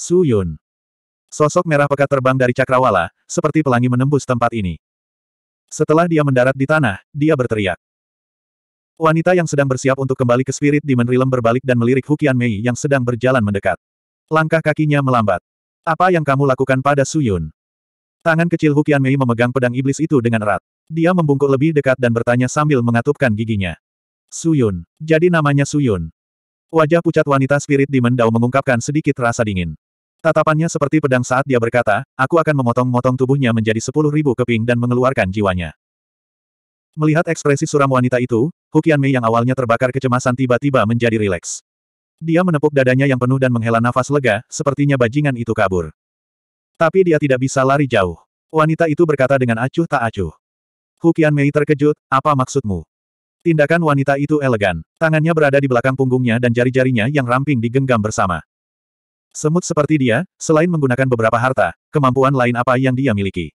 Su Yun. Sosok merah pekat terbang dari cakrawala, seperti pelangi menembus tempat ini. Setelah dia mendarat di tanah, dia berteriak. Wanita yang sedang bersiap untuk kembali ke Spirit di Menrilem berbalik dan melirik Hukian Mei yang sedang berjalan mendekat. Langkah kakinya melambat. Apa yang kamu lakukan pada Su Yun? Tangan kecil Hukian Mei memegang pedang iblis itu dengan erat. Dia membungkuk lebih dekat dan bertanya sambil mengatupkan giginya. Su Yun. Jadi namanya Su Yun. Wajah pucat wanita Spirit Demon Dao mengungkapkan sedikit rasa dingin. Tatapannya seperti pedang saat dia berkata, aku akan memotong-motong tubuhnya menjadi sepuluh ribu keping dan mengeluarkan jiwanya. Melihat ekspresi suram wanita itu, Hukian Mei yang awalnya terbakar kecemasan tiba-tiba menjadi rileks. Dia menepuk dadanya yang penuh dan menghela nafas lega, sepertinya bajingan itu kabur. Tapi dia tidak bisa lari jauh. Wanita itu berkata dengan acuh tak acuh. Hukian Mei terkejut, apa maksudmu? Tindakan wanita itu elegan. Tangannya berada di belakang punggungnya dan jari-jarinya yang ramping digenggam bersama. Semut seperti dia, selain menggunakan beberapa harta, kemampuan lain apa yang dia miliki?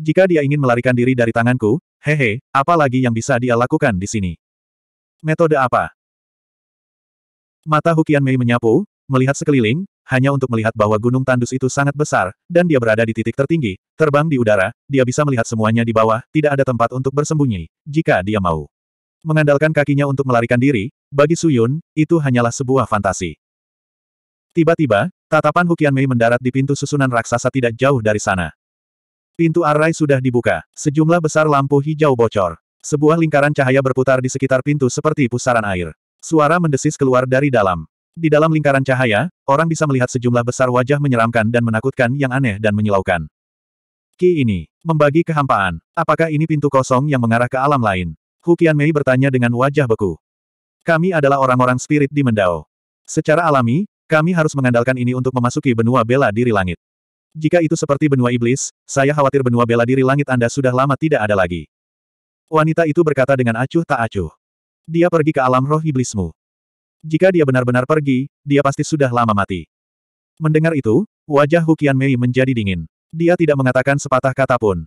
Jika dia ingin melarikan diri dari tanganku, hehe, apa lagi yang bisa dia lakukan di sini? Metode apa? Mata Hukian Mei menyapu, melihat sekeliling, hanya untuk melihat bahwa Gunung Tandus itu sangat besar, dan dia berada di titik tertinggi, terbang di udara, dia bisa melihat semuanya di bawah, tidak ada tempat untuk bersembunyi, jika dia mau. Mengandalkan kakinya untuk melarikan diri, bagi Suyun, itu hanyalah sebuah fantasi. Tiba-tiba, tatapan Hukian Mei mendarat di pintu susunan raksasa tidak jauh dari sana. Pintu arai sudah dibuka, sejumlah besar lampu hijau bocor. Sebuah lingkaran cahaya berputar di sekitar pintu seperti pusaran air. Suara mendesis keluar dari dalam. Di dalam lingkaran cahaya, orang bisa melihat sejumlah besar wajah menyeramkan dan menakutkan yang aneh dan menyilaukan. Ki ini, membagi kehampaan. Apakah ini pintu kosong yang mengarah ke alam lain? Hukian Mei bertanya dengan wajah beku. Kami adalah orang-orang spirit di Mendao. Secara alami, kami harus mengandalkan ini untuk memasuki benua bela diri langit. Jika itu seperti benua iblis, saya khawatir benua bela diri langit Anda sudah lama tidak ada lagi. Wanita itu berkata dengan acuh tak acuh. Dia pergi ke alam roh iblismu. Jika dia benar-benar pergi, dia pasti sudah lama mati. Mendengar itu, wajah Hukian Mei menjadi dingin. Dia tidak mengatakan sepatah kata pun.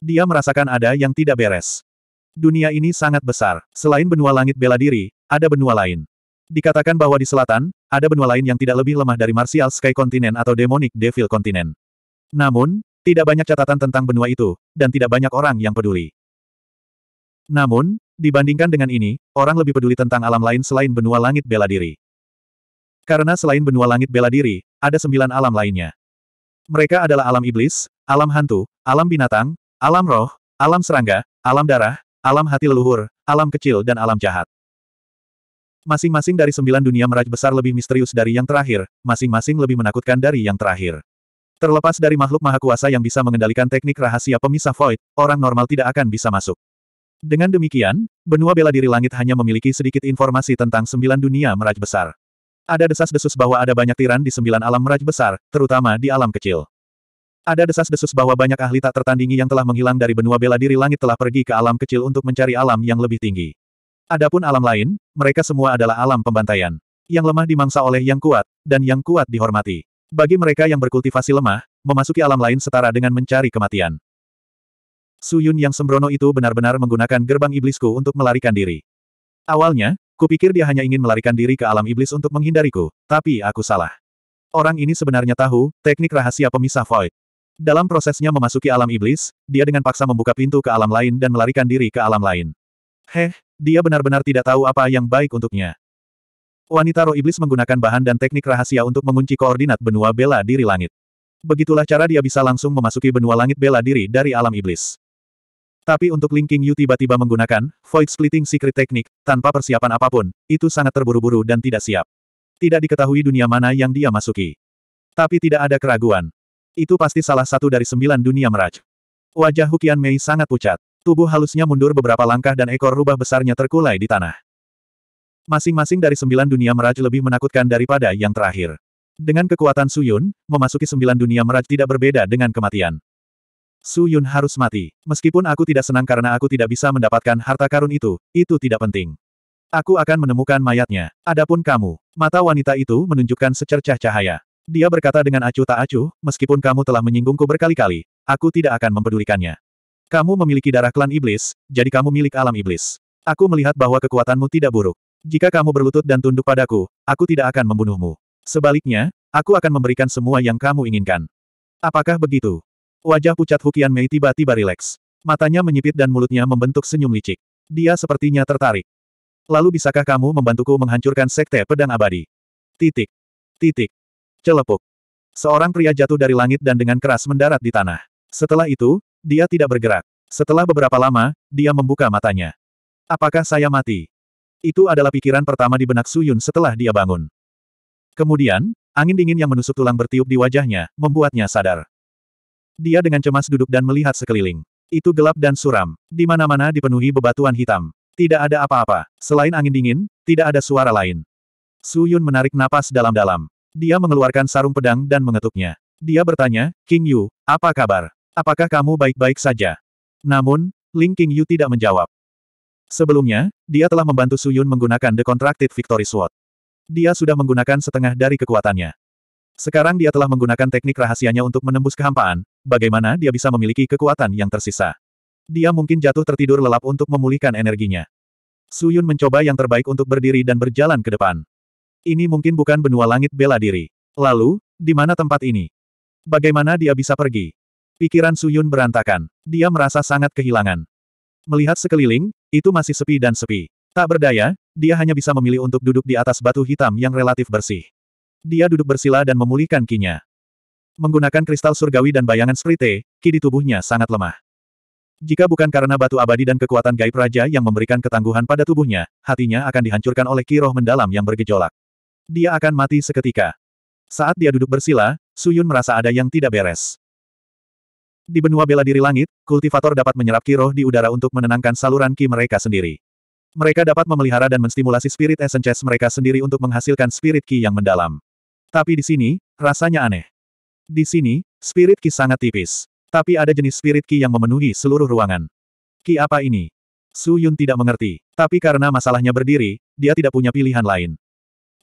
Dia merasakan ada yang tidak beres. Dunia ini sangat besar. Selain benua langit bela diri, ada benua lain. Dikatakan bahwa di selatan, ada benua lain yang tidak lebih lemah dari Martial Sky Continent atau Demonic Devil Continent. Namun, tidak banyak catatan tentang benua itu, dan tidak banyak orang yang peduli. Namun, dibandingkan dengan ini, orang lebih peduli tentang alam lain selain benua langit bela diri. Karena selain benua langit bela diri, ada sembilan alam lainnya. Mereka adalah alam iblis, alam hantu, alam binatang, alam roh, alam serangga, alam darah, alam hati leluhur, alam kecil dan alam jahat. Masing-masing dari sembilan dunia meraj besar lebih misterius dari yang terakhir, masing-masing lebih menakutkan dari yang terakhir. Terlepas dari makhluk maha kuasa yang bisa mengendalikan teknik rahasia pemisah void, orang normal tidak akan bisa masuk. Dengan demikian, benua bela diri langit hanya memiliki sedikit informasi tentang sembilan dunia meraj besar. Ada desas-desus bahwa ada banyak tiran di sembilan alam meraj besar, terutama di alam kecil. Ada desas-desus bahwa banyak ahli tak tertandingi yang telah menghilang dari benua bela diri langit telah pergi ke alam kecil untuk mencari alam yang lebih tinggi. Adapun alam lain, mereka semua adalah alam pembantaian. Yang lemah dimangsa oleh yang kuat, dan yang kuat dihormati. Bagi mereka yang berkultivasi lemah, memasuki alam lain setara dengan mencari kematian. Suyun yang sembrono itu benar-benar menggunakan gerbang iblisku untuk melarikan diri. Awalnya, kupikir dia hanya ingin melarikan diri ke alam iblis untuk menghindariku, tapi aku salah. Orang ini sebenarnya tahu, teknik rahasia pemisah void. Dalam prosesnya memasuki alam iblis, dia dengan paksa membuka pintu ke alam lain dan melarikan diri ke alam lain. Heh, dia benar-benar tidak tahu apa yang baik untuknya. Wanita roh iblis menggunakan bahan dan teknik rahasia untuk mengunci koordinat benua bela diri langit. Begitulah cara dia bisa langsung memasuki benua langit bela diri dari alam iblis. Tapi untuk linking Yu tiba-tiba menggunakan Void Splitting Secret Technique, tanpa persiapan apapun, itu sangat terburu-buru dan tidak siap. Tidak diketahui dunia mana yang dia masuki. Tapi tidak ada keraguan. Itu pasti salah satu dari sembilan dunia meraj. Wajah Hukian Mei sangat pucat. Tubuh halusnya mundur beberapa langkah dan ekor rubah besarnya terkulai di tanah. Masing-masing dari sembilan dunia meraj lebih menakutkan daripada yang terakhir. Dengan kekuatan Su Yun, memasuki sembilan dunia meraj tidak berbeda dengan kematian. Su Yun harus mati. Meskipun aku tidak senang karena aku tidak bisa mendapatkan harta karun itu, itu tidak penting. Aku akan menemukan mayatnya. Adapun kamu, mata wanita itu menunjukkan secercah cahaya. Dia berkata dengan acuh tak acuh, meskipun kamu telah menyinggungku berkali-kali, aku tidak akan mempedulikannya. Kamu memiliki darah klan iblis, jadi kamu milik alam iblis. Aku melihat bahwa kekuatanmu tidak buruk. Jika kamu berlutut dan tunduk padaku, aku tidak akan membunuhmu. Sebaliknya, aku akan memberikan semua yang kamu inginkan. Apakah begitu? Wajah pucat Hukian Mei tiba-tiba rileks. Matanya menyipit dan mulutnya membentuk senyum licik. Dia sepertinya tertarik. Lalu bisakah kamu membantuku menghancurkan sekte pedang abadi? Titik. Titik. Celepuk. Seorang pria jatuh dari langit dan dengan keras mendarat di tanah. Setelah itu, dia tidak bergerak. Setelah beberapa lama, dia membuka matanya. Apakah saya mati? Itu adalah pikiran pertama di benak Suyun setelah dia bangun. Kemudian, angin dingin yang menusuk tulang bertiup di wajahnya, membuatnya sadar. Dia dengan cemas duduk dan melihat sekeliling. Itu gelap dan suram. Di mana-mana dipenuhi bebatuan hitam. Tidak ada apa-apa. Selain angin dingin, tidak ada suara lain. Suyun menarik napas dalam-dalam. Dia mengeluarkan sarung pedang dan mengetuknya. Dia bertanya, King Yu, apa kabar? Apakah kamu baik-baik saja? Namun, Ling Qingyu Yu tidak menjawab. Sebelumnya, dia telah membantu Suyun menggunakan The Contracted Victory Sword. Dia sudah menggunakan setengah dari kekuatannya. Sekarang dia telah menggunakan teknik rahasianya untuk menembus kehampaan, bagaimana dia bisa memiliki kekuatan yang tersisa. Dia mungkin jatuh tertidur lelap untuk memulihkan energinya. Suyun mencoba yang terbaik untuk berdiri dan berjalan ke depan. Ini mungkin bukan benua langit bela diri. Lalu, di mana tempat ini? Bagaimana dia bisa pergi? Pikiran Suyun berantakan. Dia merasa sangat kehilangan. Melihat sekeliling, itu masih sepi dan sepi. Tak berdaya, dia hanya bisa memilih untuk duduk di atas batu hitam yang relatif bersih. Dia duduk bersila dan memulihkan kinya. Menggunakan kristal surgawi dan bayangan sprite, ki di tubuhnya sangat lemah. Jika bukan karena batu abadi dan kekuatan gaib raja yang memberikan ketangguhan pada tubuhnya, hatinya akan dihancurkan oleh ki roh mendalam yang bergejolak. Dia akan mati seketika. Saat dia duduk bersila, Suyun merasa ada yang tidak beres. Di benua bela diri langit, kultivator dapat menyerap ki roh di udara untuk menenangkan saluran ki mereka sendiri. Mereka dapat memelihara dan menstimulasi spirit essences mereka sendiri untuk menghasilkan spirit ki yang mendalam. Tapi di sini, rasanya aneh. Di sini, spirit ki sangat tipis. Tapi ada jenis spirit ki yang memenuhi seluruh ruangan. Ki apa ini? Su Yun tidak mengerti. Tapi karena masalahnya berdiri, dia tidak punya pilihan lain.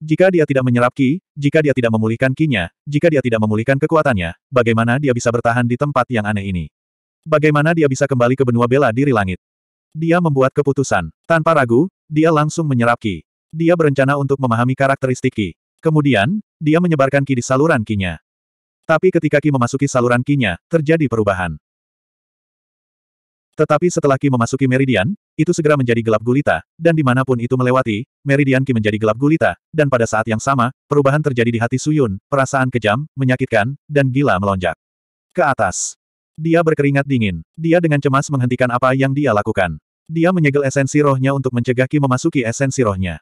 Jika dia tidak menyerap ki, jika dia tidak memulihkan kinya, jika dia tidak memulihkan kekuatannya, bagaimana dia bisa bertahan di tempat yang aneh ini? Bagaimana dia bisa kembali ke benua bela diri langit? Dia membuat keputusan. Tanpa ragu, dia langsung menyerap ki. Dia berencana untuk memahami karakteristik ki. Kemudian, dia menyebarkan ki di saluran Ki-nya. Tapi ketika ki memasuki saluran Ki-nya, terjadi perubahan. Tetapi setelah Ki memasuki meridian, itu segera menjadi gelap gulita, dan dimanapun itu melewati, meridian Ki menjadi gelap gulita, dan pada saat yang sama, perubahan terjadi di hati Suyun, perasaan kejam, menyakitkan, dan gila melonjak. Ke atas. Dia berkeringat dingin. Dia dengan cemas menghentikan apa yang dia lakukan. Dia menyegel esensi rohnya untuk mencegah Ki memasuki esensi rohnya.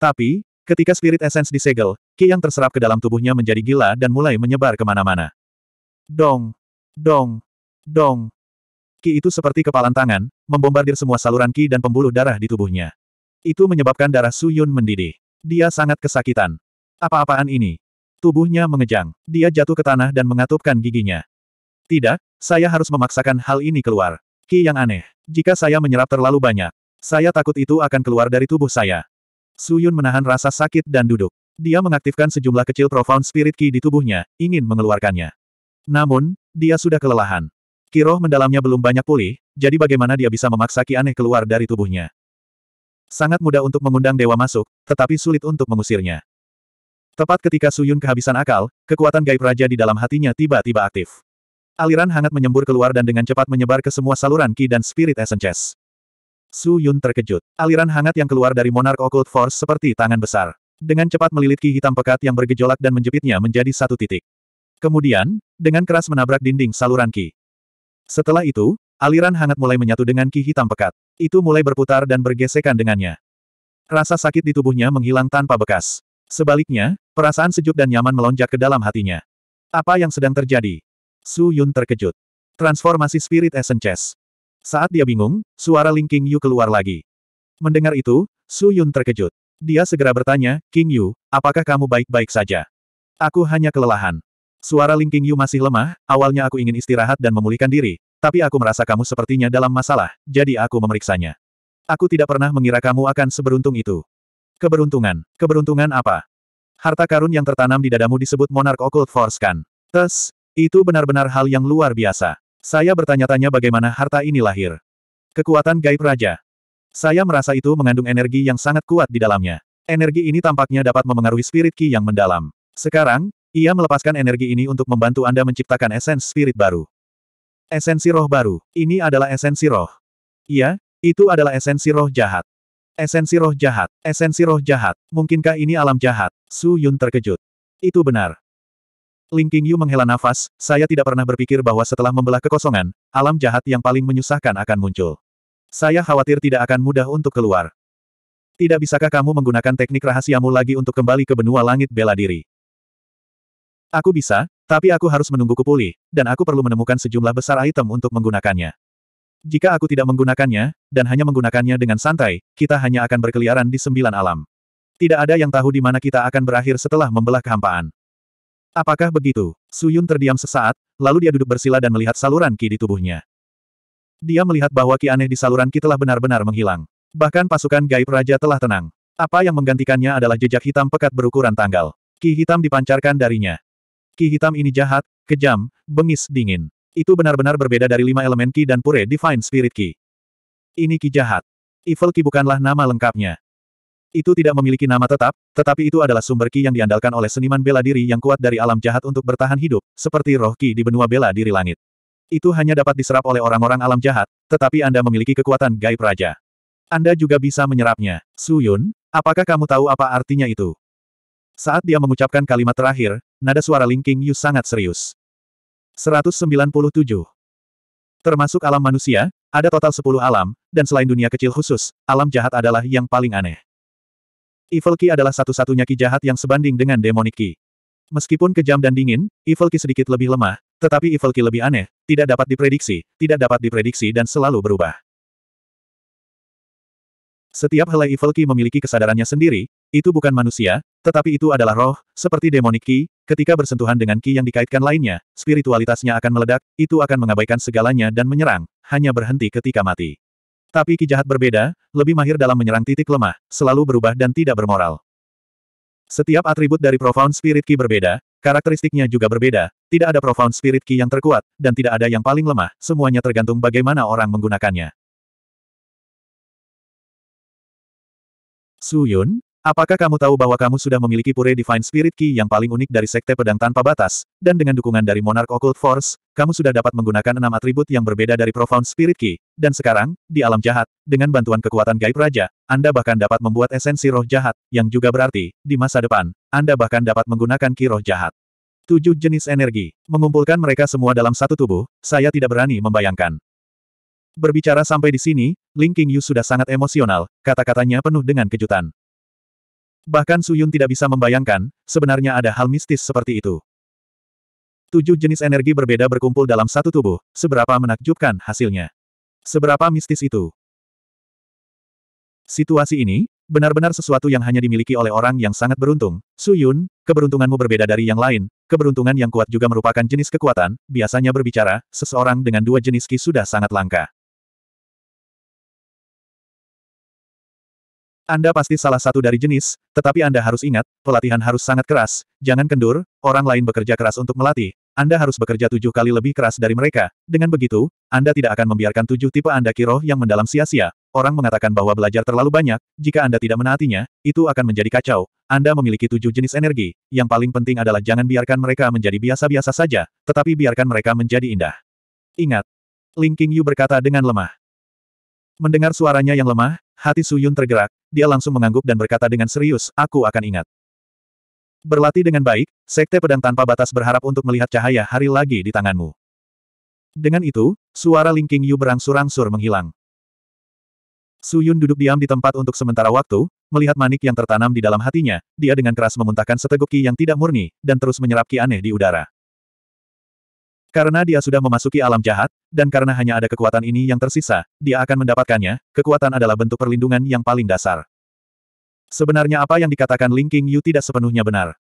Tapi, ketika spirit essence disegel, Ki yang terserap ke dalam tubuhnya menjadi gila dan mulai menyebar kemana-mana. Dong! Dong! Dong! Ki itu seperti kepalan tangan, membombardir semua saluran Ki dan pembuluh darah di tubuhnya. Itu menyebabkan darah Su Yun mendidih. Dia sangat kesakitan. Apa-apaan ini? Tubuhnya mengejang. Dia jatuh ke tanah dan mengatupkan giginya. Tidak, saya harus memaksakan hal ini keluar. Ki yang aneh. Jika saya menyerap terlalu banyak, saya takut itu akan keluar dari tubuh saya. Su Yun menahan rasa sakit dan duduk. Dia mengaktifkan sejumlah kecil profound spirit ki di tubuhnya, ingin mengeluarkannya. Namun, dia sudah kelelahan. Kiroh mendalamnya belum banyak pulih, jadi bagaimana dia bisa memaksa Ki Aneh keluar dari tubuhnya. Sangat mudah untuk mengundang dewa masuk, tetapi sulit untuk mengusirnya. Tepat ketika Suyun kehabisan akal, kekuatan gaib raja di dalam hatinya tiba-tiba aktif. Aliran hangat menyembur keluar dan dengan cepat menyebar ke semua saluran Ki dan Spirit Essences. Su Yun terkejut. Aliran hangat yang keluar dari Monarch Occult Force seperti tangan besar. Dengan cepat melilit ki hitam pekat yang bergejolak dan menjepitnya menjadi satu titik. Kemudian, dengan keras menabrak dinding saluran ki. Setelah itu, aliran hangat mulai menyatu dengan ki hitam pekat. Itu mulai berputar dan bergesekan dengannya. Rasa sakit di tubuhnya menghilang tanpa bekas. Sebaliknya, perasaan sejuk dan nyaman melonjak ke dalam hatinya. Apa yang sedang terjadi? Su Yun terkejut. Transformasi Spirit Essence. Saat dia bingung, suara Ling King Yu keluar lagi. Mendengar itu, Su Yun terkejut. Dia segera bertanya, King Yu, apakah kamu baik-baik saja? Aku hanya kelelahan. Suara Ling Qingyu masih lemah, awalnya aku ingin istirahat dan memulihkan diri, tapi aku merasa kamu sepertinya dalam masalah, jadi aku memeriksanya. Aku tidak pernah mengira kamu akan seberuntung itu. Keberuntungan. Keberuntungan apa? Harta karun yang tertanam di dadamu disebut Monarch Occult Force kan? Tes, itu benar-benar hal yang luar biasa. Saya bertanya-tanya bagaimana harta ini lahir. Kekuatan gaib raja. Saya merasa itu mengandung energi yang sangat kuat di dalamnya. Energi ini tampaknya dapat memengaruhi spirit ki yang mendalam. Sekarang, ia melepaskan energi ini untuk membantu Anda menciptakan esens spirit baru. Esensi roh baru. Ini adalah esensi roh. Iya, itu adalah esensi roh jahat. Esensi roh jahat. Esensi roh jahat. Mungkinkah ini alam jahat? Su Yun terkejut. Itu benar. Ling Qingyu menghela nafas, saya tidak pernah berpikir bahwa setelah membelah kekosongan, alam jahat yang paling menyusahkan akan muncul. Saya khawatir tidak akan mudah untuk keluar. Tidak bisakah kamu menggunakan teknik rahasiamu lagi untuk kembali ke benua langit bela diri? Aku bisa, tapi aku harus menungguku pulih, dan aku perlu menemukan sejumlah besar item untuk menggunakannya. Jika aku tidak menggunakannya, dan hanya menggunakannya dengan santai, kita hanya akan berkeliaran di sembilan alam. Tidak ada yang tahu di mana kita akan berakhir setelah membelah kehampaan. Apakah begitu? Suyun terdiam sesaat, lalu dia duduk bersila dan melihat saluran ki di tubuhnya. Dia melihat bahwa ki aneh di saluran ki telah benar-benar menghilang. Bahkan pasukan gaib raja telah tenang. Apa yang menggantikannya adalah jejak hitam pekat berukuran tanggal. Ki hitam dipancarkan darinya. Ki hitam ini jahat, kejam, bengis dingin. Itu benar-benar berbeda dari lima elemen Ki dan Pure Divine Spirit Ki. Ini Ki jahat. Evil Ki bukanlah nama lengkapnya. Itu tidak memiliki nama tetap, tetapi itu adalah sumber Ki yang diandalkan oleh seniman bela diri yang kuat dari alam jahat untuk bertahan hidup, seperti roh Ki di benua bela diri langit. Itu hanya dapat diserap oleh orang-orang alam jahat, tetapi Anda memiliki kekuatan gaib raja. Anda juga bisa menyerapnya. Suyun, apakah kamu tahu apa artinya itu? Saat dia mengucapkan kalimat terakhir, Nada suara Ling King Yu sangat serius. 197. Termasuk alam manusia, ada total 10 alam, dan selain dunia kecil khusus, alam jahat adalah yang paling aneh. Evil Ki adalah satu-satunya ki jahat yang sebanding dengan demonic ki. Meskipun kejam dan dingin, Evil Ki sedikit lebih lemah, tetapi Evil Ki lebih aneh, tidak dapat diprediksi, tidak dapat diprediksi dan selalu berubah. Setiap helai Evil Ki memiliki kesadarannya sendiri, itu bukan manusia, tetapi itu adalah roh, seperti demonic ki, Ketika bersentuhan dengan Ki yang dikaitkan lainnya, spiritualitasnya akan meledak, itu akan mengabaikan segalanya dan menyerang, hanya berhenti ketika mati. Tapi Ki jahat berbeda, lebih mahir dalam menyerang titik lemah, selalu berubah dan tidak bermoral. Setiap atribut dari Profound Spirit Ki berbeda, karakteristiknya juga berbeda, tidak ada Profound Spirit Ki yang terkuat, dan tidak ada yang paling lemah, semuanya tergantung bagaimana orang menggunakannya. Su Yun, Apakah kamu tahu bahwa kamu sudah memiliki Pure Divine Spirit Key yang paling unik dari Sekte Pedang Tanpa Batas, dan dengan dukungan dari Monarch Occult Force, kamu sudah dapat menggunakan enam atribut yang berbeda dari Profound Spirit Key, dan sekarang, di alam jahat, dengan bantuan kekuatan gaib raja, Anda bahkan dapat membuat esensi roh jahat, yang juga berarti, di masa depan, Anda bahkan dapat menggunakan ki roh jahat. Tujuh jenis energi. Mengumpulkan mereka semua dalam satu tubuh, saya tidak berani membayangkan. Berbicara sampai di sini, Ling Qingyu sudah sangat emosional, kata-katanya penuh dengan kejutan. Bahkan Su Yun tidak bisa membayangkan, sebenarnya ada hal mistis seperti itu. Tujuh jenis energi berbeda berkumpul dalam satu tubuh, seberapa menakjubkan hasilnya. Seberapa mistis itu. Situasi ini, benar-benar sesuatu yang hanya dimiliki oleh orang yang sangat beruntung. Su Yun, keberuntunganmu berbeda dari yang lain, keberuntungan yang kuat juga merupakan jenis kekuatan, biasanya berbicara, seseorang dengan dua jenis ki sudah sangat langka. Anda pasti salah satu dari jenis, tetapi Anda harus ingat, pelatihan harus sangat keras, jangan kendur, orang lain bekerja keras untuk melatih, Anda harus bekerja tujuh kali lebih keras dari mereka, dengan begitu, Anda tidak akan membiarkan tujuh tipe Anda kiroh yang mendalam sia-sia, orang mengatakan bahwa belajar terlalu banyak, jika Anda tidak menaatinya, itu akan menjadi kacau, Anda memiliki tujuh jenis energi, yang paling penting adalah jangan biarkan mereka menjadi biasa-biasa saja, tetapi biarkan mereka menjadi indah. Ingat, Ling King Yu berkata dengan lemah. Mendengar suaranya yang lemah, hati Suyun tergerak, dia langsung mengangguk dan berkata dengan serius, aku akan ingat. Berlatih dengan baik, Sekte Pedang Tanpa Batas berharap untuk melihat cahaya hari lagi di tanganmu. Dengan itu, suara Ling Yu berangsur-angsur menghilang. Su Yun duduk diam di tempat untuk sementara waktu, melihat manik yang tertanam di dalam hatinya, dia dengan keras memuntahkan seteguk ki yang tidak murni, dan terus menyerap ki aneh di udara. Karena dia sudah memasuki alam jahat, dan karena hanya ada kekuatan ini yang tersisa, dia akan mendapatkannya, kekuatan adalah bentuk perlindungan yang paling dasar. Sebenarnya apa yang dikatakan Ling Yu tidak sepenuhnya benar.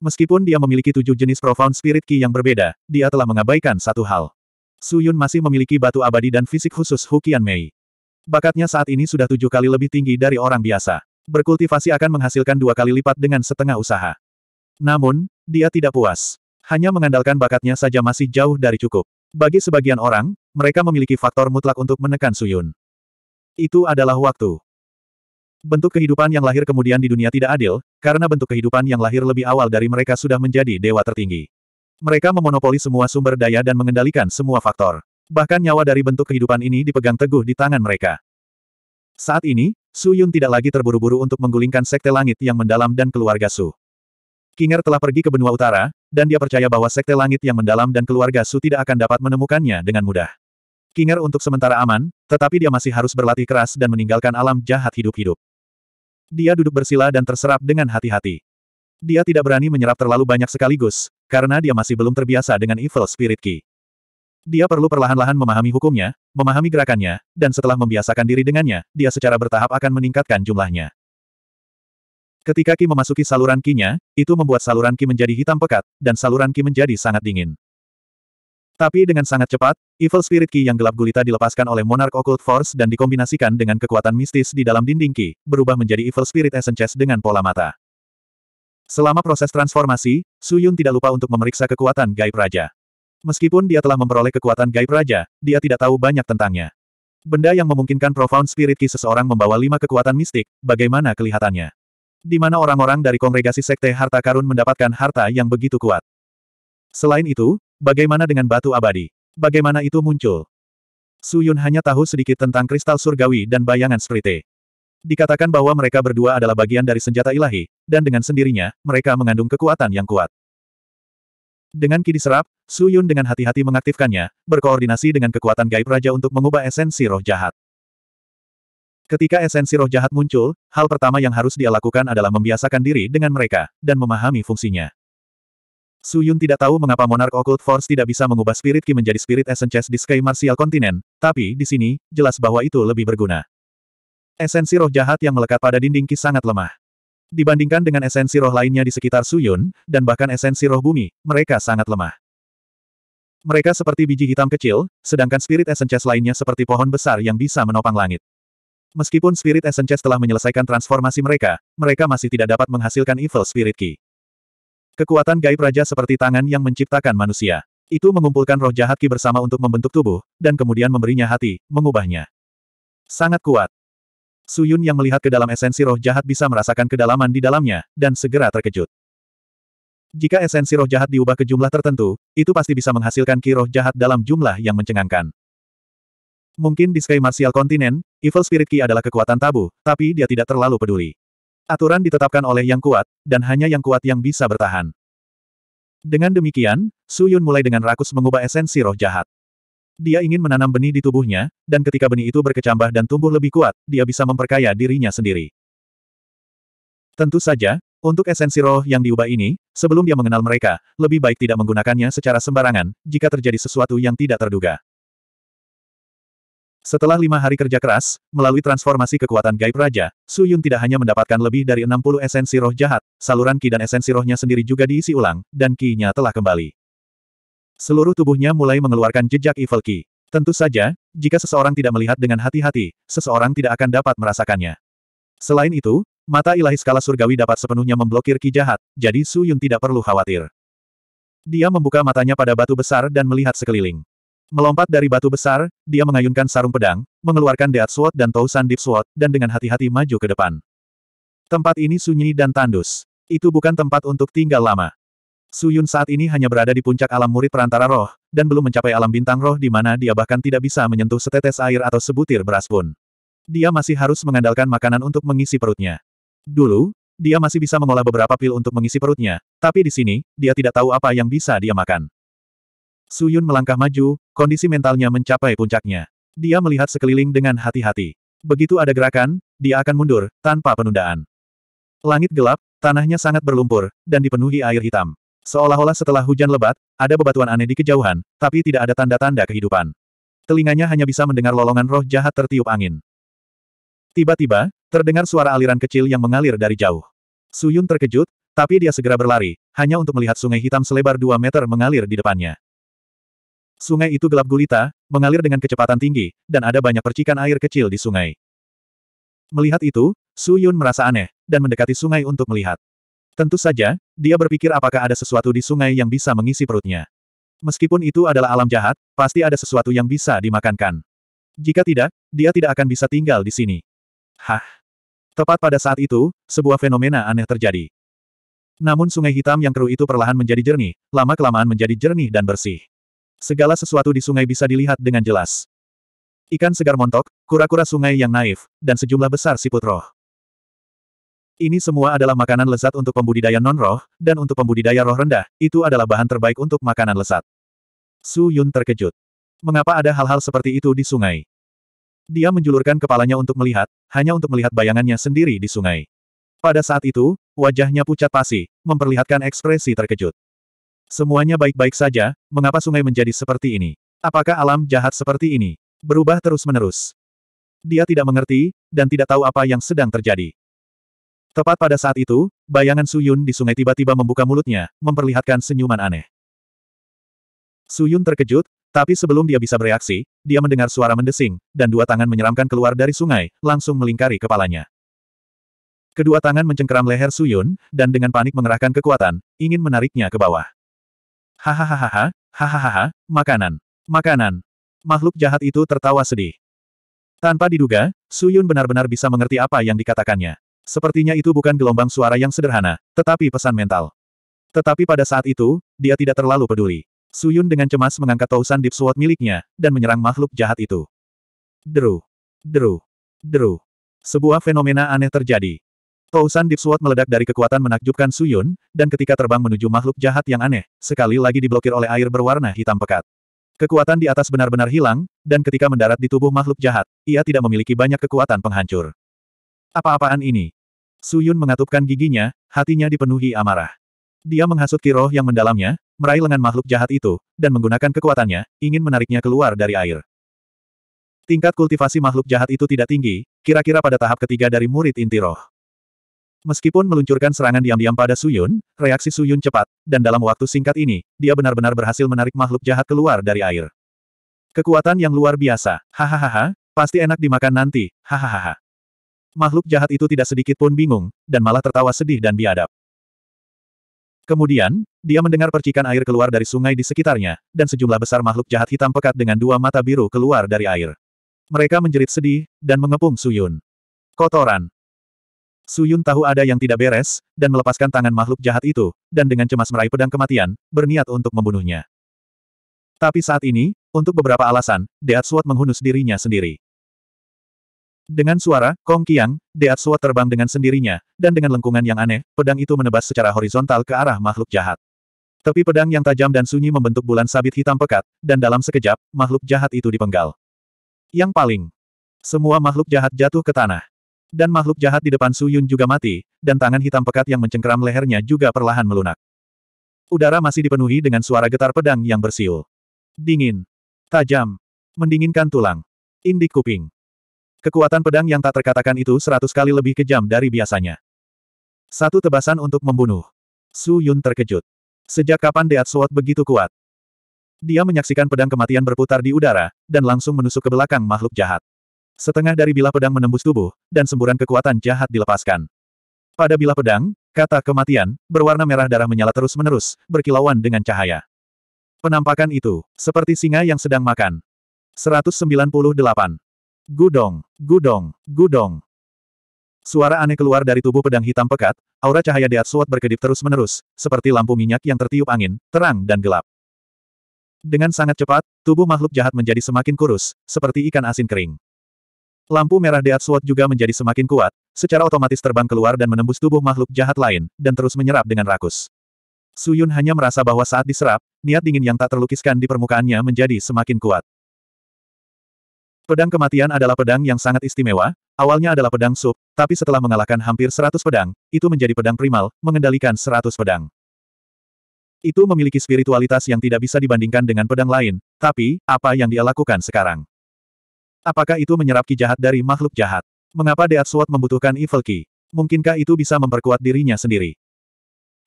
Meskipun dia memiliki tujuh jenis profound spirit ki yang berbeda, dia telah mengabaikan satu hal. Su Yun masih memiliki batu abadi dan fisik khusus Hukian Mei. Bakatnya saat ini sudah tujuh kali lebih tinggi dari orang biasa. Berkultivasi akan menghasilkan dua kali lipat dengan setengah usaha. Namun, dia tidak puas. Hanya mengandalkan bakatnya saja masih jauh dari cukup. Bagi sebagian orang, mereka memiliki faktor mutlak untuk menekan Suyun. Itu adalah waktu. Bentuk kehidupan yang lahir kemudian di dunia tidak adil, karena bentuk kehidupan yang lahir lebih awal dari mereka sudah menjadi dewa tertinggi. Mereka memonopoli semua sumber daya dan mengendalikan semua faktor. Bahkan nyawa dari bentuk kehidupan ini dipegang teguh di tangan mereka. Saat ini, Su Yun tidak lagi terburu-buru untuk menggulingkan sekte langit yang mendalam dan keluarga Su. Kinger telah pergi ke benua utara, dan dia percaya bahwa Sekte Langit yang mendalam dan keluarga Su tidak akan dapat menemukannya dengan mudah. Kinger untuk sementara aman, tetapi dia masih harus berlatih keras dan meninggalkan alam jahat hidup-hidup. Dia duduk bersila dan terserap dengan hati-hati. Dia tidak berani menyerap terlalu banyak sekaligus, karena dia masih belum terbiasa dengan Evil Spirit Key. Dia perlu perlahan-lahan memahami hukumnya, memahami gerakannya, dan setelah membiasakan diri dengannya, dia secara bertahap akan meningkatkan jumlahnya. Ketika Ki memasuki saluran Ki-nya, itu membuat saluran Ki menjadi hitam pekat, dan saluran Ki menjadi sangat dingin. Tapi dengan sangat cepat, Evil Spirit Ki yang gelap gulita dilepaskan oleh Monarch Occult Force dan dikombinasikan dengan kekuatan mistis di dalam dinding Ki, berubah menjadi Evil Spirit Essence dengan pola mata. Selama proses transformasi, Yun tidak lupa untuk memeriksa kekuatan Gaib Raja. Meskipun dia telah memperoleh kekuatan Gaib Raja, dia tidak tahu banyak tentangnya. Benda yang memungkinkan Profound Spirit Ki seseorang membawa lima kekuatan mistik, bagaimana kelihatannya? di mana orang-orang dari kongregasi sekte harta karun mendapatkan harta yang begitu kuat. Selain itu, bagaimana dengan batu abadi? Bagaimana itu muncul? Su Yun hanya tahu sedikit tentang kristal surgawi dan bayangan sprite. Dikatakan bahwa mereka berdua adalah bagian dari senjata ilahi, dan dengan sendirinya, mereka mengandung kekuatan yang kuat. Dengan ki diserap, Yun dengan hati-hati mengaktifkannya, berkoordinasi dengan kekuatan gaib raja untuk mengubah esensi roh jahat. Ketika esensi roh jahat muncul, hal pertama yang harus dia lakukan adalah membiasakan diri dengan mereka, dan memahami fungsinya. Su Yun tidak tahu mengapa Monarch Occult Force tidak bisa mengubah Spirit Ki menjadi Spirit Essence di Sky Martial Continent, tapi di sini, jelas bahwa itu lebih berguna. Esensi roh jahat yang melekat pada dinding Ki sangat lemah. Dibandingkan dengan esensi roh lainnya di sekitar Su Yun, dan bahkan esensi roh bumi, mereka sangat lemah. Mereka seperti biji hitam kecil, sedangkan Spirit Essence lainnya seperti pohon besar yang bisa menopang langit. Meskipun Spirit Essence telah menyelesaikan transformasi mereka, mereka masih tidak dapat menghasilkan Evil Spirit Key. Kekuatan gaib raja seperti tangan yang menciptakan manusia. Itu mengumpulkan roh jahat Ki bersama untuk membentuk tubuh, dan kemudian memberinya hati, mengubahnya. Sangat kuat. Suyun yang melihat ke dalam esensi roh jahat bisa merasakan kedalaman di dalamnya, dan segera terkejut. Jika esensi roh jahat diubah ke jumlah tertentu, itu pasti bisa menghasilkan ki roh jahat dalam jumlah yang mencengangkan. Mungkin di Sky Martial Continent, Evil Spirit Key adalah kekuatan tabu, tapi dia tidak terlalu peduli. Aturan ditetapkan oleh yang kuat, dan hanya yang kuat yang bisa bertahan. Dengan demikian, Su Yun mulai dengan rakus mengubah esensi roh jahat. Dia ingin menanam benih di tubuhnya, dan ketika benih itu berkecambah dan tumbuh lebih kuat, dia bisa memperkaya dirinya sendiri. Tentu saja, untuk esensi roh yang diubah ini, sebelum dia mengenal mereka, lebih baik tidak menggunakannya secara sembarangan, jika terjadi sesuatu yang tidak terduga. Setelah lima hari kerja keras, melalui transformasi kekuatan gaib raja, Su Yun tidak hanya mendapatkan lebih dari 60 esensi roh jahat, saluran ki dan esensi rohnya sendiri juga diisi ulang, dan ki-nya telah kembali. Seluruh tubuhnya mulai mengeluarkan jejak evil ki. Tentu saja, jika seseorang tidak melihat dengan hati-hati, seseorang tidak akan dapat merasakannya. Selain itu, mata ilahi skala surgawi dapat sepenuhnya memblokir ki jahat, jadi Su Yun tidak perlu khawatir. Dia membuka matanya pada batu besar dan melihat sekeliling. Melompat dari batu besar, dia mengayunkan sarung pedang, mengeluarkan Deat Sword dan Tousan Deep Sword, dan dengan hati-hati maju ke depan. Tempat ini sunyi dan tandus. Itu bukan tempat untuk tinggal lama. Suyun saat ini hanya berada di puncak alam murid perantara roh, dan belum mencapai alam bintang roh di mana dia bahkan tidak bisa menyentuh setetes air atau sebutir beras pun. Dia masih harus mengandalkan makanan untuk mengisi perutnya. Dulu, dia masih bisa mengolah beberapa pil untuk mengisi perutnya, tapi di sini, dia tidak tahu apa yang bisa dia makan. Suyun melangkah maju, kondisi mentalnya mencapai puncaknya. Dia melihat sekeliling dengan hati-hati. Begitu ada gerakan, dia akan mundur, tanpa penundaan. Langit gelap, tanahnya sangat berlumpur, dan dipenuhi air hitam. Seolah-olah setelah hujan lebat, ada bebatuan aneh di kejauhan, tapi tidak ada tanda-tanda kehidupan. Telinganya hanya bisa mendengar lolongan roh jahat tertiup angin. Tiba-tiba, terdengar suara aliran kecil yang mengalir dari jauh. Suyun terkejut, tapi dia segera berlari, hanya untuk melihat sungai hitam selebar 2 meter mengalir di depannya. Sungai itu gelap gulita, mengalir dengan kecepatan tinggi, dan ada banyak percikan air kecil di sungai. Melihat itu, Su Yun merasa aneh, dan mendekati sungai untuk melihat. Tentu saja, dia berpikir apakah ada sesuatu di sungai yang bisa mengisi perutnya. Meskipun itu adalah alam jahat, pasti ada sesuatu yang bisa dimakankan. Jika tidak, dia tidak akan bisa tinggal di sini. Hah? Tepat pada saat itu, sebuah fenomena aneh terjadi. Namun sungai hitam yang keruh itu perlahan menjadi jernih, lama-kelamaan menjadi jernih dan bersih. Segala sesuatu di sungai bisa dilihat dengan jelas. Ikan segar montok, kura-kura sungai yang naif, dan sejumlah besar siput roh. Ini semua adalah makanan lezat untuk pembudidaya non-roh, dan untuk pembudidaya roh rendah, itu adalah bahan terbaik untuk makanan lezat. Su Yun terkejut. Mengapa ada hal-hal seperti itu di sungai? Dia menjulurkan kepalanya untuk melihat, hanya untuk melihat bayangannya sendiri di sungai. Pada saat itu, wajahnya pucat pasi, memperlihatkan ekspresi terkejut. Semuanya baik-baik saja, mengapa sungai menjadi seperti ini? Apakah alam jahat seperti ini? Berubah terus-menerus. Dia tidak mengerti, dan tidak tahu apa yang sedang terjadi. Tepat pada saat itu, bayangan Suyun di sungai tiba-tiba membuka mulutnya, memperlihatkan senyuman aneh. Suyun terkejut, tapi sebelum dia bisa bereaksi, dia mendengar suara mendesing, dan dua tangan menyeramkan keluar dari sungai, langsung melingkari kepalanya. Kedua tangan mencengkeram leher Suyun, dan dengan panik mengerahkan kekuatan, ingin menariknya ke bawah. Hahaha, hahaha, makanan, makanan. Makhluk jahat itu tertawa sedih. Tanpa diduga, Su Yun benar-benar bisa mengerti apa yang dikatakannya. Sepertinya itu bukan gelombang suara yang sederhana, tetapi pesan mental. Tetapi pada saat itu, dia tidak terlalu peduli. Su Yun dengan cemas mengangkat tausan Deep Sword miliknya, dan menyerang makhluk jahat itu. Deru. Deru. Deru. Sebuah fenomena aneh terjadi. Kousan Deep Sword meledak dari kekuatan menakjubkan Suyun, dan ketika terbang menuju makhluk jahat yang aneh, sekali lagi diblokir oleh air berwarna hitam pekat. Kekuatan di atas benar-benar hilang, dan ketika mendarat di tubuh makhluk jahat, ia tidak memiliki banyak kekuatan penghancur. Apa-apaan ini? Suyun mengatupkan giginya, hatinya dipenuhi amarah. Dia menghasut kiroh yang mendalamnya, meraih lengan makhluk jahat itu, dan menggunakan kekuatannya, ingin menariknya keluar dari air. Tingkat kultivasi makhluk jahat itu tidak tinggi, kira-kira pada tahap ketiga dari murid inti roh. Meskipun meluncurkan serangan diam-diam pada Suyun, reaksi Suyun cepat, dan dalam waktu singkat ini, dia benar-benar berhasil menarik makhluk jahat keluar dari air. Kekuatan yang luar biasa, hahaha, pasti enak dimakan nanti, hahaha. Makhluk jahat itu tidak sedikit pun bingung, dan malah tertawa sedih dan biadab. Kemudian, dia mendengar percikan air keluar dari sungai di sekitarnya, dan sejumlah besar makhluk jahat hitam pekat dengan dua mata biru keluar dari air. Mereka menjerit sedih, dan mengepung Suyun. Kotoran, Suyun tahu ada yang tidak beres, dan melepaskan tangan makhluk jahat itu, dan dengan cemas meraih pedang kematian, berniat untuk membunuhnya. Tapi saat ini, untuk beberapa alasan, Deat Suat menghunus dirinya sendiri. Dengan suara, Kong Kiang, Deat Suat terbang dengan sendirinya, dan dengan lengkungan yang aneh, pedang itu menebas secara horizontal ke arah makhluk jahat. Tepi pedang yang tajam dan sunyi membentuk bulan sabit hitam pekat, dan dalam sekejap, makhluk jahat itu dipenggal. Yang paling, semua makhluk jahat jatuh ke tanah. Dan makhluk jahat di depan Su Yun juga mati, dan tangan hitam pekat yang mencengkeram lehernya juga perlahan melunak. Udara masih dipenuhi dengan suara getar pedang yang bersiul. Dingin. Tajam. Mendinginkan tulang. Indik kuping. Kekuatan pedang yang tak terkatakan itu seratus kali lebih kejam dari biasanya. Satu tebasan untuk membunuh. Su Yun terkejut. Sejak kapan Deat Sword begitu kuat? Dia menyaksikan pedang kematian berputar di udara, dan langsung menusuk ke belakang makhluk jahat. Setengah dari bilah pedang menembus tubuh, dan semburan kekuatan jahat dilepaskan. Pada bilah pedang, kata kematian, berwarna merah darah menyala terus-menerus, berkilauan dengan cahaya. Penampakan itu, seperti singa yang sedang makan. 198. Gudong, gudong, gudong. Suara aneh keluar dari tubuh pedang hitam pekat, aura cahaya diat suat berkedip terus-menerus, seperti lampu minyak yang tertiup angin, terang dan gelap. Dengan sangat cepat, tubuh makhluk jahat menjadi semakin kurus, seperti ikan asin kering. Lampu merah Deat Sword juga menjadi semakin kuat, secara otomatis terbang keluar dan menembus tubuh makhluk jahat lain, dan terus menyerap dengan rakus. Suyun hanya merasa bahwa saat diserap, niat dingin yang tak terlukiskan di permukaannya menjadi semakin kuat. Pedang kematian adalah pedang yang sangat istimewa, awalnya adalah pedang sup, tapi setelah mengalahkan hampir seratus pedang, itu menjadi pedang primal, mengendalikan seratus pedang. Itu memiliki spiritualitas yang tidak bisa dibandingkan dengan pedang lain, tapi, apa yang dia lakukan sekarang? Apakah itu menyerap ki jahat dari makhluk jahat? Mengapa Deat Sword membutuhkan Evil Ki? Mungkinkah itu bisa memperkuat dirinya sendiri?